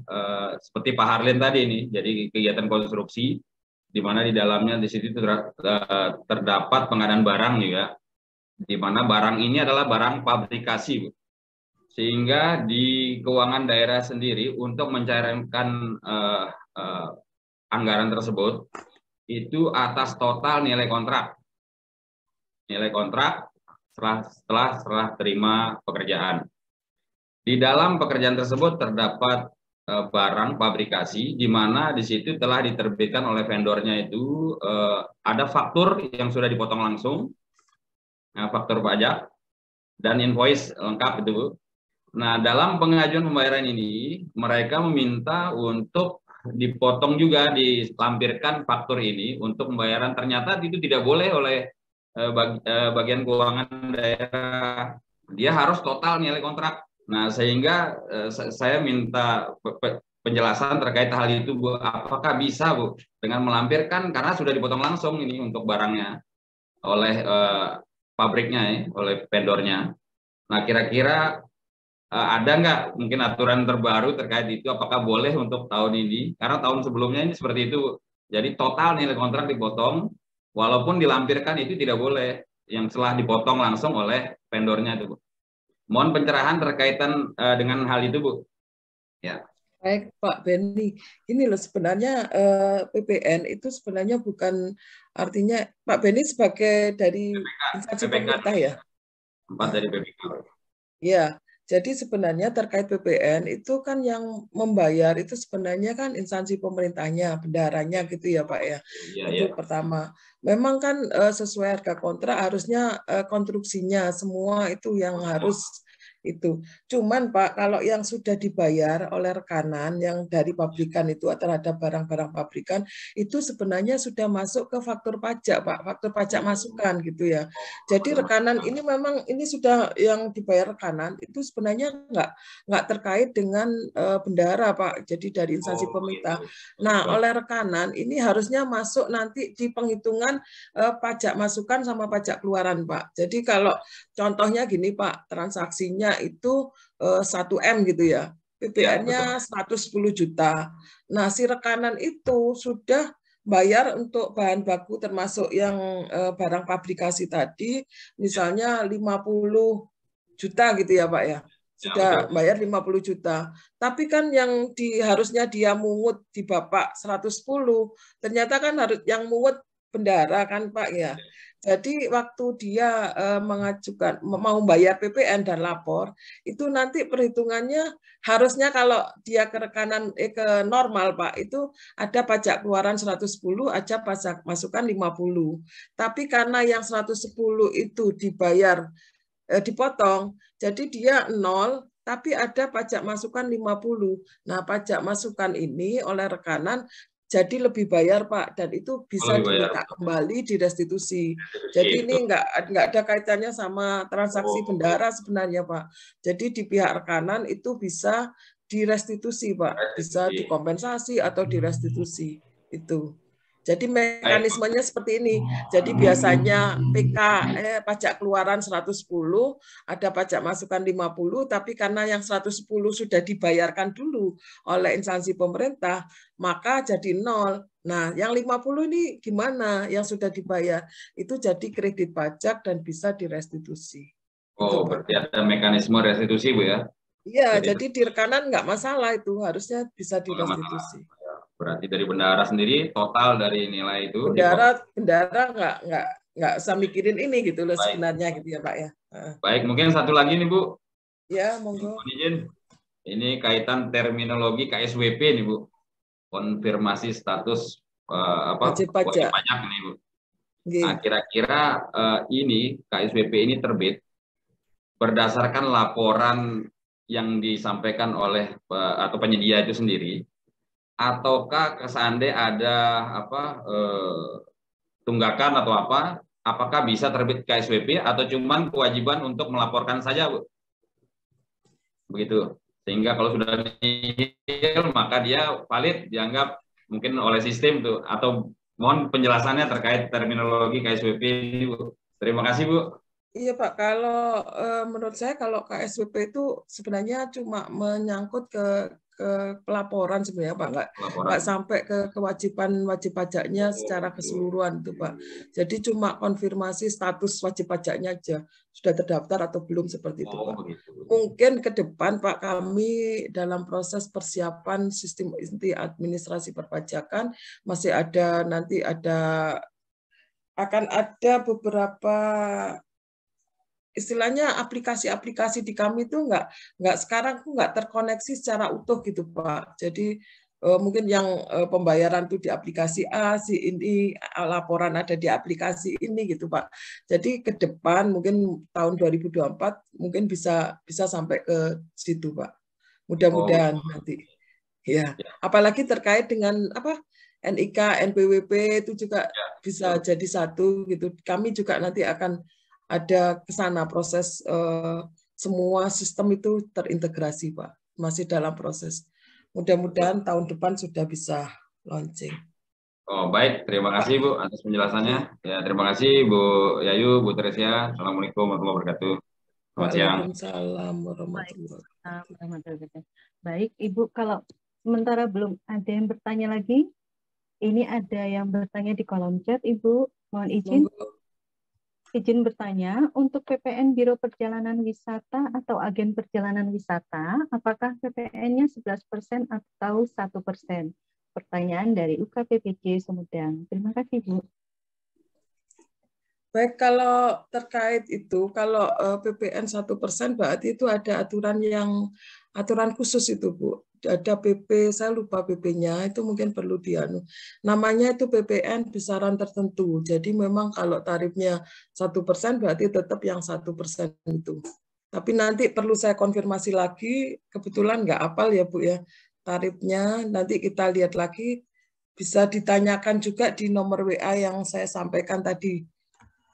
eh, seperti Pak Harlin tadi ini, jadi kegiatan konstruksi di mana di dalamnya di situ eh, terdapat pengadaan barang juga, di mana barang ini adalah barang pabrikasi, Bu. sehingga di keuangan daerah sendiri untuk mencairkan eh, eh, anggaran tersebut itu atas total nilai kontrak. Nilai kontrak setelah, setelah setelah terima pekerjaan. Di dalam pekerjaan tersebut terdapat e, barang pabrikasi di mana di situ telah diterbitkan oleh vendornya itu e, ada faktur yang sudah dipotong langsung, nah, faktur pajak dan invoice lengkap itu. Nah dalam pengajuan pembayaran ini mereka meminta untuk dipotong juga dilampirkan faktur ini untuk pembayaran ternyata itu tidak boleh oleh eh, eh, bagian keuangan daerah dia harus total nilai kontrak nah sehingga eh, saya minta penjelasan terkait hal itu bu apakah bisa bu dengan melampirkan karena sudah dipotong langsung ini untuk barangnya oleh pabriknya ya, oleh vendornya nah kira-kira Eh, ada nggak mungkin aturan terbaru terkait itu apakah boleh untuk tahun ini karena tahun sebelumnya ini seperti itu jadi total nilai kontrak dipotong walaupun dilampirkan itu tidak boleh yang setelah dipotong langsung oleh vendornya itu Bu. Mohon pencerahan terkaitan uh, dengan hal itu Bu. Ya. Baik Pak Benny, ini loh sebenarnya uh, eh, PPN itu sebenarnya bukan artinya Pak Benny sebagai dari PPK, PPK, ya. Empat dari PPK. Ya, jadi sebenarnya terkait PPN itu kan yang membayar itu sebenarnya kan instansi pemerintahnya, bendaranya gitu ya Pak ya. ya itu ya. pertama. Memang kan eh, sesuai harga kontrak harusnya eh, konstruksinya semua itu yang harus itu. Cuman Pak, kalau yang sudah dibayar oleh rekanan yang dari pabrikan itu atau ada barang-barang pabrikan itu sebenarnya sudah masuk ke faktur pajak Pak, faktor pajak masukan gitu ya. Jadi rekanan ini memang ini sudah yang dibayar rekanan itu sebenarnya nggak nggak terkait dengan uh, eh, bendara Pak. Jadi dari instansi oh, iya, pemerintah iya. Nah oleh rekanan ini harusnya masuk nanti di penghitungan uh, pajak masukan sama pajak keluaran Pak. Jadi kalau contohnya gini Pak, transaksinya itu eh, satu m gitu ya. Iya, PPN-nya 110 juta. Nah, si rekanan itu sudah bayar untuk bahan baku termasuk yang eh, barang pabrikasi tadi misalnya 50 juta gitu ya, Pak ya. ya sudah ya, bayar 50 juta. Tapi kan yang di harusnya dia mungut di Bapak 110, ternyata kan harus yang mungut bendara kan Pak ya. Iya. Jadi waktu dia eh, mengajukan mau bayar PPN dan lapor, itu nanti perhitungannya harusnya kalau dia ke rekanan eh, ke normal Pak, itu ada pajak keluaran 110, ada pajak masukan 50. Tapi karena yang 110 itu dibayar eh, dipotong, jadi dia nol tapi ada pajak masukan 50. Nah, pajak masukan ini oleh rekanan jadi lebih bayar pak dan itu bisa diminta kembali di restitusi. Jadi itu. ini nggak nggak ada kaitannya sama transaksi oh. bendara sebenarnya pak. Jadi di pihak rekanan itu bisa di restitusi pak, bisa dikompensasi atau direstitusi hmm. itu. Jadi mekanismenya seperti ini. Jadi oh. biasanya PK eh, pajak keluaran 110, ada pajak masukan 50, tapi karena yang 110 sudah dibayarkan dulu oleh instansi pemerintah, maka jadi nol. Nah, yang 50 ini gimana? Yang sudah dibayar itu jadi kredit pajak dan bisa direstitusi. Oh, berarti ada mekanisme restitusi, Bu ya? Iya, jadi, jadi di rekanan nggak masalah itu harusnya bisa direstitusi. Masalah. Berarti dari bendara sendiri total dari nilai itu bendara bendara nggak nggak nggak usah mikirin ini gitu loh Baik. sebenarnya gitu ya Pak ya. Baik, mungkin satu lagi nih Bu. Ya, monggo. Izin. Ini kaitan terminologi KSWP nih Bu. Konfirmasi status uh, apa wajib pajak. banyak nih Bu. Gini. Nah, kira-kira uh, ini KSWP ini terbit berdasarkan laporan yang disampaikan oleh eh, atau penyedia itu sendiri ataukah seandai ada apa eh, tunggakan atau apa apakah bisa terbit KSWP atau cuman kewajiban untuk melaporkan saja Bu? begitu sehingga kalau sudah nihil maka dia valid dianggap mungkin oleh sistem tuh atau mohon penjelasannya terkait terminologi KSWP ini Bu. Terima kasih Bu. Iya Pak, kalau e, menurut saya kalau KSWP itu sebenarnya cuma menyangkut ke ke pelaporan sebenarnya Pak, nggak nggak sampai ke kewajiban wajib pajaknya oh, secara keseluruhan itu Pak. Iya, iya, iya. Jadi cuma konfirmasi status wajib pajaknya aja sudah terdaftar atau belum seperti itu oh, Pak. Mungkin ke depan Pak kami dalam proses persiapan sistem inti administrasi perpajakan masih ada nanti ada akan ada beberapa istilahnya aplikasi-aplikasi di kami itu nggak nggak sekarang nggak terkoneksi secara utuh gitu pak jadi uh, mungkin yang uh, pembayaran tuh di aplikasi A si ini laporan ada di aplikasi ini gitu pak jadi ke depan mungkin tahun 2024 mungkin bisa bisa sampai ke situ pak mudah-mudahan oh. nanti iya. ya apalagi terkait dengan apa NIK NPWP itu juga ya. bisa jadi satu gitu kami juga nanti akan ada ke sana proses uh, semua sistem itu terintegrasi Pak. Masih dalam proses. Mudah-mudahan tahun depan sudah bisa launching. Oh baik, terima kasih Bu atas penjelasannya. Ya terima kasih Bu Yayu, Bu Teresia. Assalamualaikum warahmatullahi wabarakatuh. Selamat siang. Waalaikumsalam warahmatullahi Baik Ibu, kalau sementara belum ada yang bertanya lagi, ini ada yang bertanya di kolom chat Ibu. Mohon izin izin bertanya, untuk PPN Biro Perjalanan Wisata atau Agen Perjalanan Wisata, apakah PPN-nya 11% atau 1%? Pertanyaan dari UKPPJ Sumedang. Terima kasih, Bu. Baik, kalau terkait itu, kalau eh, PPN 1%, berarti itu ada aturan yang aturan khusus itu, Bu ada PP saya lupa PP-nya itu mungkin perlu dianu namanya itu PPN besaran tertentu jadi memang kalau tarifnya satu persen berarti tetap yang satu persen itu tapi nanti perlu saya konfirmasi lagi kebetulan nggak apal ya bu ya tarifnya nanti kita lihat lagi bisa ditanyakan juga di nomor WA yang saya sampaikan tadi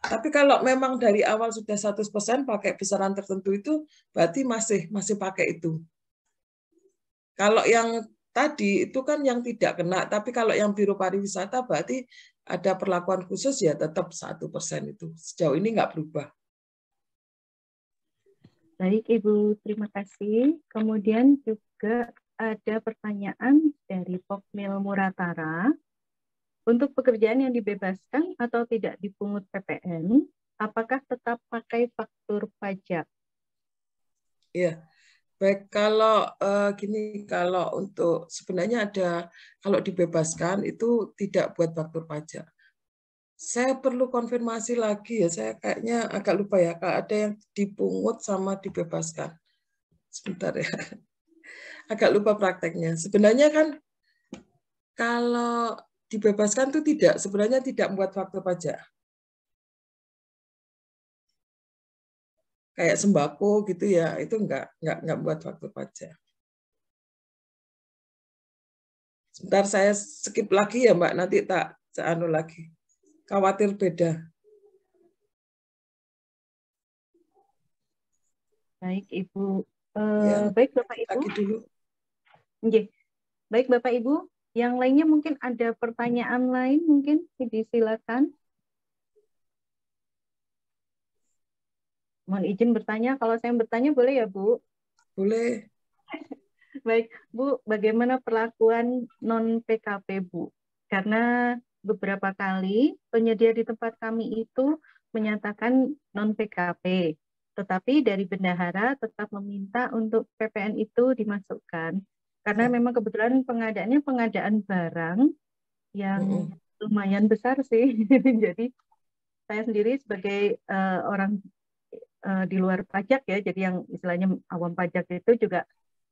tapi kalau memang dari awal sudah 100% pakai besaran tertentu itu berarti masih masih pakai itu. Kalau yang tadi itu kan yang tidak kena, tapi kalau yang biro pariwisata berarti ada perlakuan khusus ya tetap satu persen itu sejauh ini nggak berubah. Baik Ibu, terima kasih. Kemudian juga ada pertanyaan dari Pokmil Muratara. Untuk pekerjaan yang dibebaskan atau tidak dipungut PPN, apakah tetap pakai faktur pajak? Iya, Baik, kalau uh, gini, kalau untuk sebenarnya ada, kalau dibebaskan itu tidak buat faktur pajak. Saya perlu konfirmasi lagi ya, saya kayaknya agak lupa ya, kalau ada yang dipungut sama dibebaskan. Sebentar ya, [LAUGHS] agak lupa prakteknya. Sebenarnya kan kalau dibebaskan itu tidak, sebenarnya tidak buat faktur pajak. kayak sembako gitu ya itu nggak nggak nggak buat faktur pajak. Sebentar saya skip lagi ya Mbak, nanti tak anu lagi. Khawatir beda. Baik Ibu. e, ya, baik Bapak Ibu. Lagi dulu. Baik Bapak Ibu, yang lainnya mungkin ada pertanyaan lain mungkin disilakan. Mohon izin bertanya. Kalau saya bertanya boleh ya, Bu? Boleh. [LAUGHS] Baik, Bu, bagaimana perlakuan non-PKP, Bu? Karena beberapa kali penyedia di tempat kami itu menyatakan non-PKP, tetapi dari bendahara tetap meminta untuk PPN itu dimasukkan. Karena memang kebetulan pengadaannya pengadaan barang yang lumayan besar sih. [LAUGHS] Jadi saya sendiri sebagai uh, orang uh, di luar pajak ya, jadi yang istilahnya awam pajak itu juga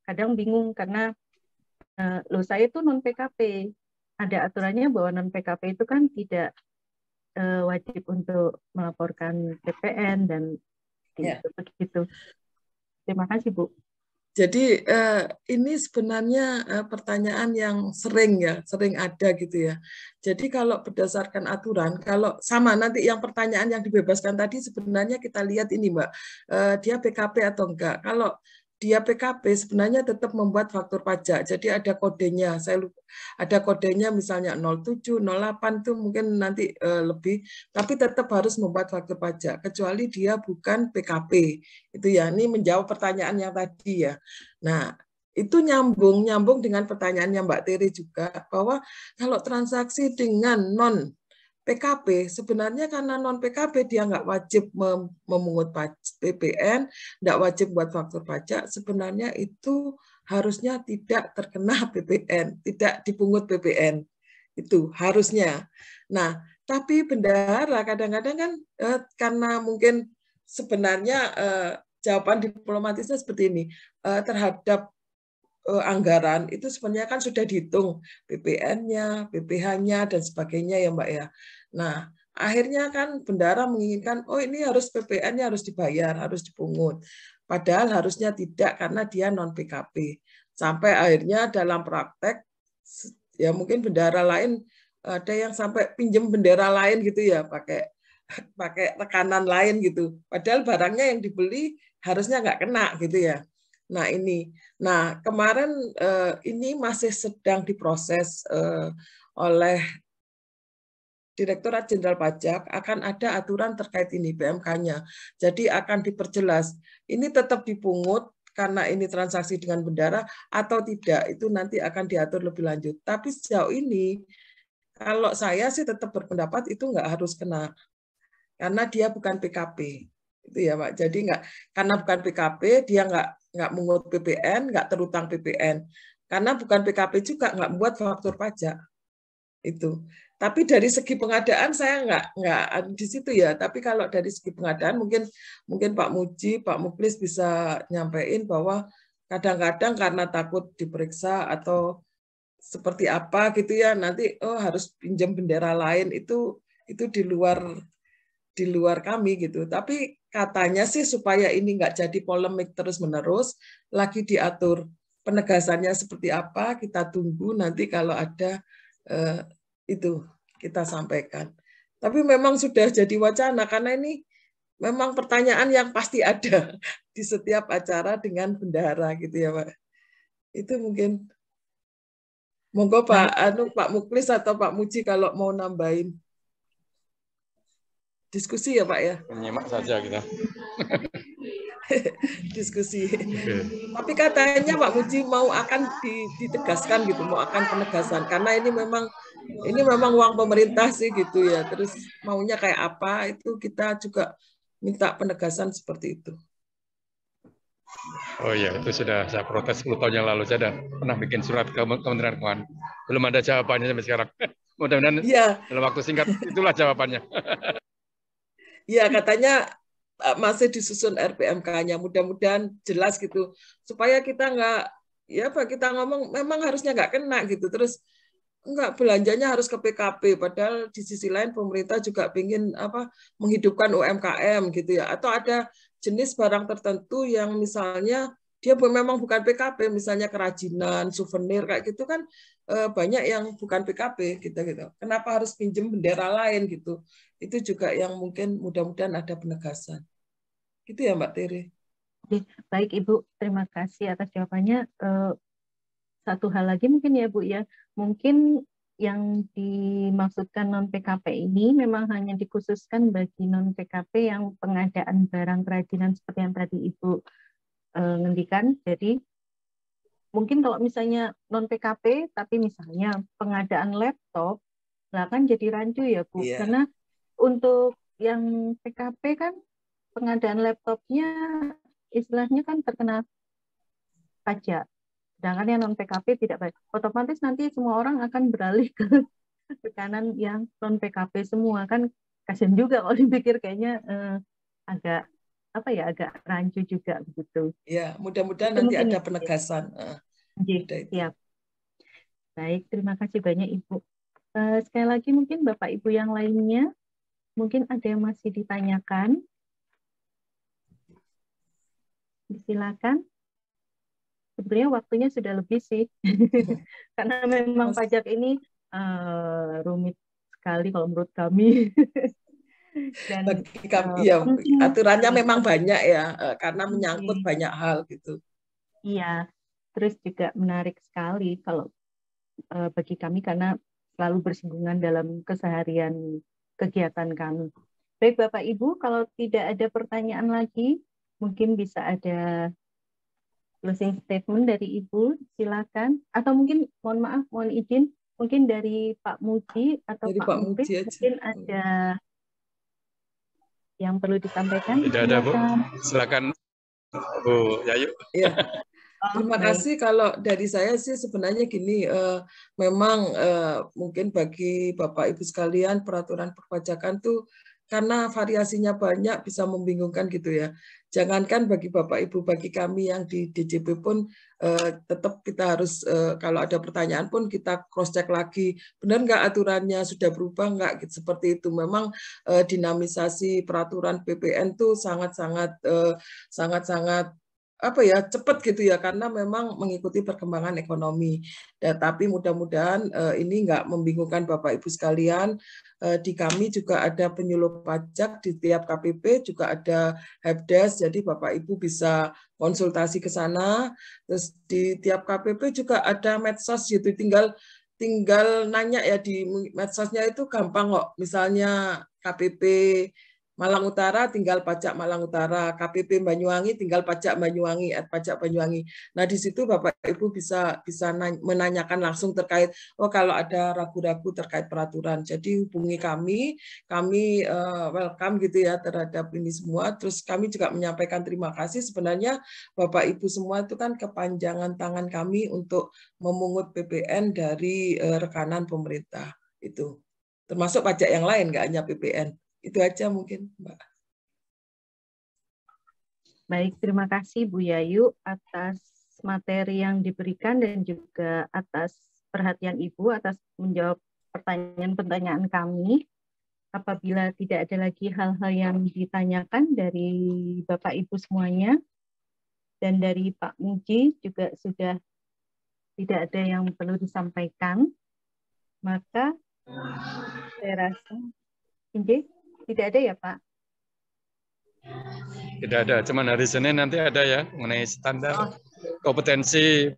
kadang bingung karena uh, eh, lo saya itu non PKP, ada aturannya bahwa non PKP itu kan tidak uh, wajib untuk melaporkan TPN dan ya. gitu, yeah. begitu. Terima kasih Bu. Jadi eh, ini sebenarnya eh, pertanyaan yang sering ya, sering ada gitu ya. Jadi kalau berdasarkan aturan, kalau sama nanti yang pertanyaan yang dibebaskan tadi sebenarnya kita lihat ini Mbak, eh, dia BKP atau enggak. Kalau dia PKP sebenarnya tetap membuat faktur pajak. Jadi ada kodenya. Saya lupa, ada kodenya misalnya 07, 08 itu mungkin nanti uh, lebih tapi tetap harus membuat faktur pajak kecuali dia bukan PKP. Itu ya ini menjawab pertanyaan yang tadi ya. Nah, itu nyambung nyambung dengan pertanyaannya Mbak Tiri juga bahwa kalau transaksi dengan non PKB sebenarnya karena non PKB dia nggak wajib memungut PPN, nggak wajib buat faktur pajak. Sebenarnya itu harusnya tidak terkena [LAUGHS] PPN, tidak dipungut PPN itu harusnya. Nah, tapi bendahara kadang-kadang kan eh, karena mungkin sebenarnya eh, jawaban diplomatisnya seperti ini eh, terhadap eh, anggaran itu sebenarnya kan sudah dihitung PPN-nya, PPH-nya dan sebagainya ya Mbak ya. Nah, akhirnya kan bendara menginginkan, oh ini harus PPN-nya harus dibayar, harus dipungut. Padahal harusnya tidak karena dia non PKP. Sampai akhirnya dalam praktek, ya mungkin bendara lain ada yang sampai pinjam bendera lain gitu ya pakai [LAUGHS] pakai tekanan lain gitu. Padahal barangnya yang dibeli harusnya nggak kena gitu ya. Nah ini, nah kemarin eh, ini masih sedang diproses eh, oleh Direktorat Jenderal Pajak akan ada aturan terkait ini pmk nya Jadi akan diperjelas. Ini tetap dipungut karena ini transaksi dengan bendara atau tidak itu nanti akan diatur lebih lanjut. Tapi sejauh ini kalau saya sih tetap berpendapat itu nggak harus kena karena dia bukan PKP itu ya Pak. Jadi nggak karena bukan PKP dia nggak nggak mengut PPN nggak terutang PPN karena bukan PKP juga nggak membuat faktur pajak itu tapi dari segi pengadaan saya nggak nggak anu di situ ya tapi kalau dari segi pengadaan mungkin mungkin Pak Muji Pak Muklis bisa nyampein bahwa kadang-kadang karena takut diperiksa atau seperti apa gitu ya nanti oh harus pinjam bendera lain itu itu di luar di luar kami gitu tapi katanya sih supaya ini nggak jadi polemik terus menerus lagi diatur penegasannya seperti apa kita tunggu nanti kalau ada eh, itu kita sampaikan. Tapi memang sudah jadi wacana karena ini memang pertanyaan yang pasti ada [LAUGHS] di setiap acara dengan bendahara gitu ya Pak. Itu mungkin monggo Pak anu Pak Muklis atau Pak Muji kalau mau nambahin diskusi ya Pak ya. Menyimak saja kita. [LAUGHS] diskusi. Okay. Tapi katanya Pak Muji mau akan ditegaskan gitu, mau akan penegasan karena ini memang ini memang uang pemerintah sih gitu ya. Terus maunya kayak apa itu kita juga minta penegasan seperti itu. Oh iya, itu sudah saya protes 10 tahun yang lalu. Saya sudah pernah bikin surat ke Kementerian Keuangan. Belum ada jawabannya sampai sekarang. [LAUGHS] Mudah-mudahan ya. dalam waktu singkat itulah jawabannya. [LAUGHS] Iya, katanya eh, masih disusun RPMK-nya. Mudah-mudahan jelas gitu. Supaya kita nggak, ya pak, kita ngomong memang harusnya nggak kena gitu. Terus enggak belanjanya harus ke PKP padahal di sisi lain pemerintah juga ingin apa menghidupkan UMKM gitu ya atau ada jenis barang tertentu yang misalnya dia memang bukan PKP misalnya kerajinan souvenir kayak gitu kan eh, banyak yang bukan PKP gitu gitu kenapa harus pinjam bendera lain gitu itu juga yang mungkin mudah-mudahan ada penegasan gitu ya Mbak Tere baik Ibu terima kasih atas jawabannya eh, satu hal lagi mungkin ya Bu ya mungkin yang dimaksudkan non PKP ini memang hanya dikhususkan bagi non PKP yang pengadaan barang kerajinan seperti yang tadi Ibu e, ngendikan. Jadi mungkin kalau misalnya non PKP tapi misalnya pengadaan laptop, lah kan jadi rancu ya Bu. Yeah. Karena untuk yang PKP kan pengadaan laptopnya istilahnya kan terkena pajak. Sedangkan yang non PKP tidak baik. Otomatis nanti semua orang akan beralih ke [LAUGHS] tekanan yang non PKP semua kan kasihan juga kalau dipikir kayaknya eh, agak apa ya agak rancu juga begitu. Ya, mudah-mudahan nanti mungkin ada ya. penegasan. Eh, iya, siap. Baik, terima kasih banyak Ibu. uh, sekali lagi mungkin Bapak Ibu yang lainnya mungkin ada yang masih ditanyakan. Silakan sebenarnya waktunya sudah lebih sih iya. [LAUGHS] karena memang pajak ini uh, rumit sekali kalau menurut kami [LAUGHS] dan bagi kami uh, ya aturannya memang banyak ya eh, karena menyangkut banyak hal gitu iya terus juga menarik sekali kalau bagi kami karena selalu bersinggungan dalam keseharian kegiatan kami baik bapak ibu kalau tidak ada pertanyaan lagi mungkin bisa ada closing statement dari Ibu, silakan. Atau mungkin mohon maaf, mohon izin, mungkin dari Pak Muji atau dari Pak, Pak Muji mungkin ada yang perlu disampaikan. Tidak ada, Bu. Silakan Bu Yayu. Ya. [LAUGHS] Terima kasih. Kalau dari saya sih sebenarnya gini, uh, memang uh, mungkin bagi Bapak Ibu sekalian peraturan perpajakan tuh karena variasinya banyak bisa membingungkan gitu ya jangankan bagi Bapak Ibu, bagi kami yang di DJP pun eh, tetap kita harus eh, kalau ada pertanyaan pun kita cross check lagi benar nggak aturannya sudah berubah nggak gitu, seperti itu. Memang eh, dinamisasi peraturan PPN tuh sangat-sangat eh, sangat-sangat apa ya cepat gitu ya karena memang mengikuti perkembangan ekonomi. Dan, tapi mudah-mudahan uh, ini nggak membingungkan bapak ibu sekalian. Uh, di kami juga ada penyuluh pajak di tiap KPP juga ada helpdesk jadi bapak ibu bisa konsultasi ke sana. Terus di tiap KPP juga ada medsos gitu tinggal tinggal nanya ya di medsosnya itu gampang kok. Misalnya KPP Malang Utara tinggal pajak Malang Utara, KPP Banyuwangi tinggal pajak Banyuwangi, at pajak Banyuwangi. Nah di situ Bapak Ibu bisa bisa menanyakan langsung terkait oh kalau ada ragu-ragu terkait peraturan. Jadi hubungi kami, kami uh, welcome gitu ya terhadap ini semua. Terus kami juga menyampaikan terima kasih sebenarnya Bapak Ibu semua itu kan kepanjangan tangan kami untuk memungut PPN dari uh, rekanan pemerintah itu termasuk pajak yang lain nggak hanya PPN itu aja mungkin, Mbak. Baik, terima kasih Bu Yayu atas materi yang diberikan dan juga atas perhatian Ibu atas menjawab pertanyaan-pertanyaan kami. Apabila tidak ada lagi hal-hal yang ditanyakan dari Bapak Ibu semuanya dan dari Pak Muji juga sudah tidak ada yang perlu disampaikan, maka saya rasa, Injil. Tidak ada ya Pak? Tidak ada, cuman hari Senin nanti ada ya mengenai standar oh. kompetensi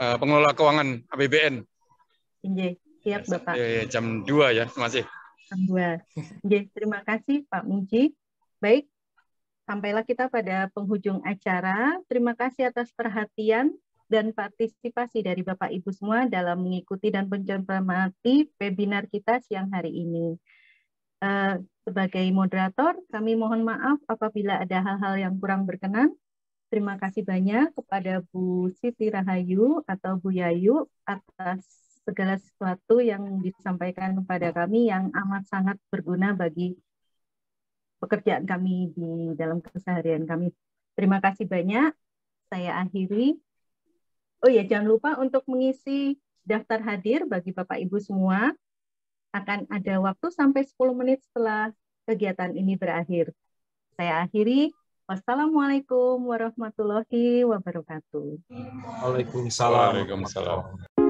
uh, pengelola keuangan APBN. Inge, iya, siap Bapak. Iya, iya, ya, ya, jam 2 ya, masih. Jam 2. Inge, terima kasih Pak Muji. Baik, sampailah kita pada penghujung acara. Terima kasih atas perhatian dan partisipasi dari Bapak Ibu semua dalam mengikuti dan mencermati webinar kita siang hari ini. Eh, sebagai moderator, kami mohon maaf apabila ada hal-hal yang kurang berkenan. Terima kasih banyak kepada Bu Siti Rahayu atau Bu Yayu atas segala sesuatu yang disampaikan kepada kami yang amat sangat berguna bagi pekerjaan kami di dalam keseharian kami. Terima kasih banyak. Saya akhiri. Oh ya, jangan lupa untuk mengisi daftar hadir bagi Bapak Ibu semua akan ada waktu sampai 10 menit setelah kegiatan ini berakhir. Saya akhiri. Wassalamualaikum warahmatullahi wabarakatuh. Waalaikumsalam. Waalaikumsalam.